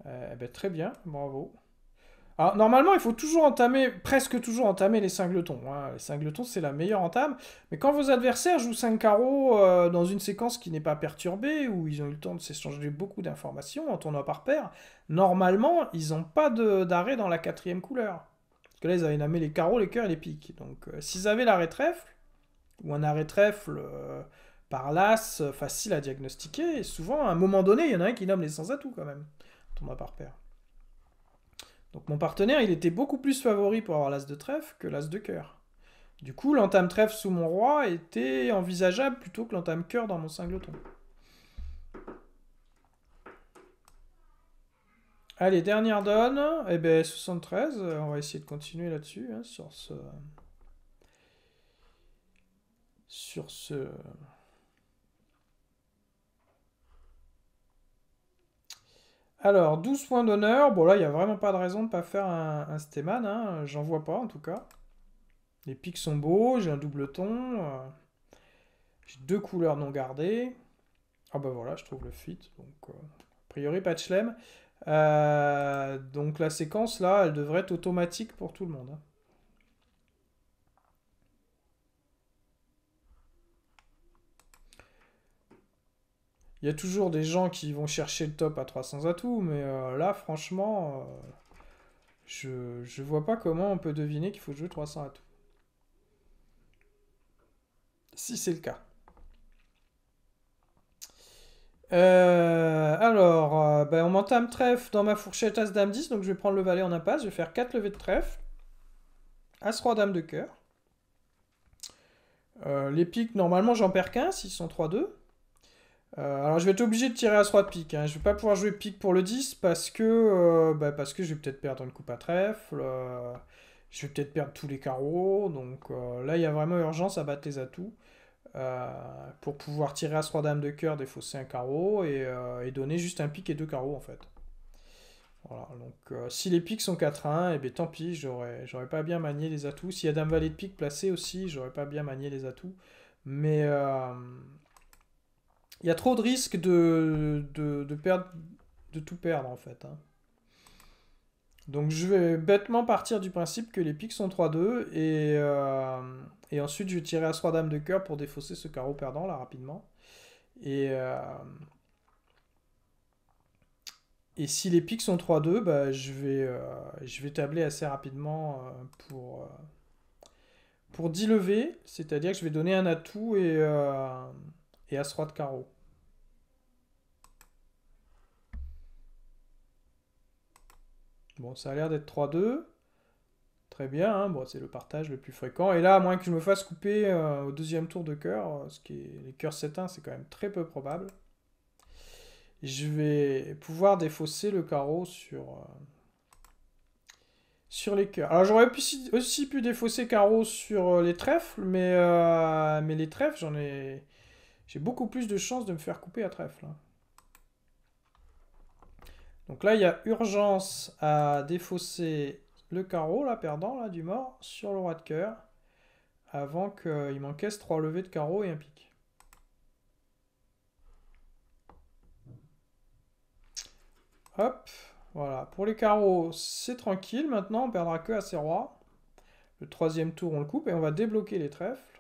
Euh, bah, très bien, bravo. Alors normalement, il faut toujours entamer, presque toujours entamer les singletons. Hein. Les singletons, c'est la meilleure entame. Mais quand vos adversaires jouent 5 carreaux euh, dans une séquence qui n'est pas perturbée, où ils ont eu le temps de s'échanger beaucoup d'informations en tournoi par paire, normalement, ils n'ont pas d'arrêt dans la quatrième couleur. Parce que là, ils avaient nommé les carreaux, les cœurs et les piques. Donc euh, s'ils avaient l'arrêt trèfle, ou un arrêt trèfle euh, par l'as facile à diagnostiquer, souvent, à un moment donné, il y en a un qui nomme les sans-atouts quand même, tournoi par paire. Donc mon partenaire, il était beaucoup plus favori pour avoir l'as de trèfle que l'as de cœur. Du coup, l'entame trèfle sous mon roi était envisageable plutôt que l'entame cœur dans mon singleton. Allez, dernière donne. Eh ben 73, on va essayer de continuer là-dessus, hein, sur ce... Sur ce... Alors, 12 points d'honneur. Bon, là, il n'y a vraiment pas de raison de ne pas faire un, Stéman. Hein. J'en vois pas, en tout cas. Les pics sont beaux. J'ai un double ton. Euh, j'ai deux couleurs non gardées. Ah bah voilà, je trouve le fit. Donc, euh, a priori, pas de euh, donc, la séquence, là, elle devrait être automatique pour tout le monde. Hein. Il y a toujours des gens qui vont chercher le top à 300 atouts, mais euh, là, franchement, euh, je, ne vois pas comment on peut deviner qu'il faut jouer 300 atouts. Si c'est le cas. Euh, alors, ben, on m'entame trèfle dans ma fourchette As-Dame 10, donc je vais prendre le valet en impasse, je vais faire 4 levées de trèfle. As-3 Dame de cœur. les piques, normalement j'en perds qu'un s'ils sont 3-2. Euh, alors je vais être obligé de tirer à 3 de pique. Je hein. Je vais pas pouvoir jouer pique pour le 10 parce que, euh, bah, parce que je vais peut-être perdre une coupe à trèfle. Euh, je vais peut-être perdre tous les carreaux. Donc là, il y a vraiment urgence à battre les atouts. pour pouvoir tirer à 3 dames de cœur, défausser un carreau et, donner juste un pique et deux carreaux en fait. Voilà, donc si les piques sont 4 1, et bien tant pis, j'aurais pas bien manié les atouts. S'il y a dame valet de pique placée aussi, j'aurais pas bien manié les atouts. Mais il y a trop de risques de, perdre, de tout perdre en fait. Hein. Donc je vais bêtement partir du principe que les piques sont 3-2 euh, et, ensuite je vais tirer à 3 dames de cœur pour défausser ce carreau perdant là rapidement. Et, euh, et si les piques sont 3-2, bah, je, vais, euh, je vais tabler assez rapidement pour, pour 10 levées, c'est-à-dire que je vais donner un atout et, et As-3 de carreau. Bon, ça a l'air d'être 3-2. Très bien, hein. bon, c'est le partage le plus fréquent. Et là, à moins que je me fasse couper euh, au deuxième tour de cœur, euh, ce qui est les cœurs 7-1, c'est quand même très peu probable. Je vais pouvoir défausser le carreau sur, euh, sur les cœurs. Alors j'aurais aussi pu défausser carreau sur les trèfles, mais, mais les trèfles, j'en ai. J'ai beaucoup plus de chances de me faire couper à trèfle. Hein. Donc là, il y a urgence à défausser le carreau, là, perdant, du mort, sur le roi de cœur, avant qu'il m'encaisse trois levées de carreau et un pic. Hop, voilà. Pour les carreaux, c'est tranquille. Maintenant, on perdra que à ses rois. Le troisième tour, on le coupe et on va débloquer les trèfles.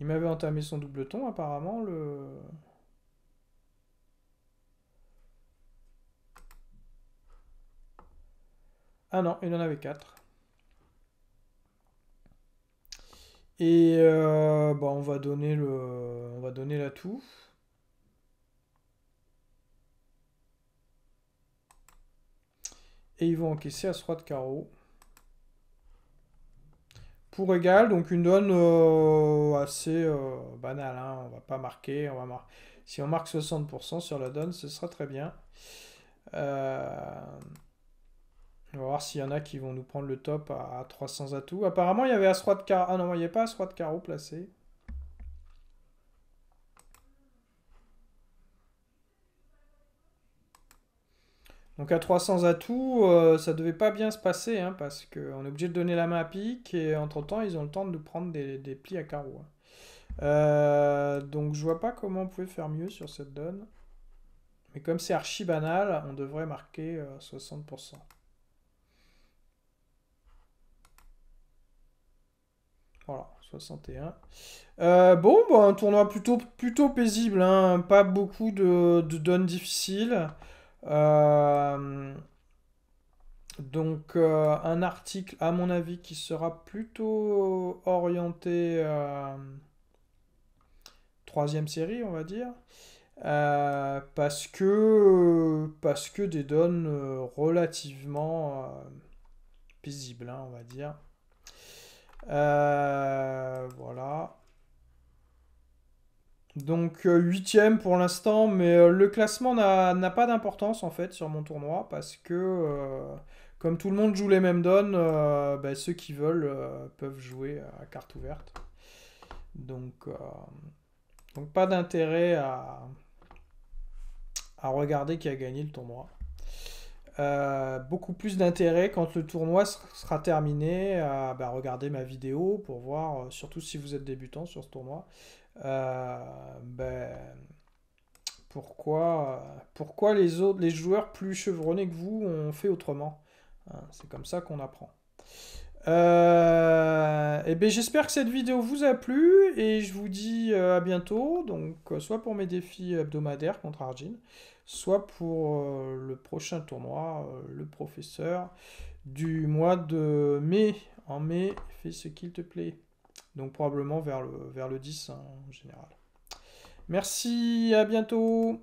Il m'avait entamé son doubleton, apparemment, le... Ah non, il en avait 4. Et euh, bah, on va donner le. On va donner l'atout. Et ils vont encaisser à ce roi de carreau pour égal, donc une donne euh, assez euh, banale. On hein. On va pas marquer. On va Si on marque 60% sur la donne, ce sera très bien. Euh, on va voir s'il y en a qui vont nous prendre le top à, 300 atouts. Apparemment, il y avait As-Roi de carreau. Ah non, il n'y a pas As-Roi de carreau placé. Donc à 300 atouts, ça euh, ça devait pas bien se passer, hein, parce qu'on est obligé de donner la main à pique, et entre-temps, ils ont le temps de prendre des, plis à carreaux. Hein. Euh, donc je vois pas comment on pouvait faire mieux sur cette donne. Mais comme c'est archi banal, on devrait marquer 60%. Euh, voilà, 61. bon, bah, un tournoi plutôt, plutôt paisible, hein. pas beaucoup de, de donnes difficiles. Euh, donc euh, un article, à mon avis, qui sera plutôt orienté euh, troisième série, on va dire, parce que parce que des donnes relativement paisibles, hein, on va dire. voilà. Donc euh, huitième pour l'instant, mais euh, le classement n'a pas d'importance en fait sur mon tournoi parce que euh, comme tout le monde joue les mêmes donnes, ben, ceux qui veulent peuvent jouer à carte ouverte. Donc, donc pas d'intérêt à, regarder qui a gagné le tournoi. beaucoup plus d'intérêt quand le tournoi sera terminé à ben, regarder ma vidéo pour voir, surtout si vous êtes débutant sur ce tournoi, euh, ben, pourquoi, pourquoi les, autres, les joueurs plus chevronnés que vous ont fait autrement hein, C'est comme ça qu'on apprend. et euh, eh ben j'espère que cette vidéo vous a plu et je vous dis euh, à bientôt, donc soit pour mes défis hebdomadaires contre Argin, soit pour le prochain tournoi, le professeur du mois de mai. En mai, fais ce qu'il te plaît. Donc probablement vers le, vers le 10 hein, en général. Merci, à bientôt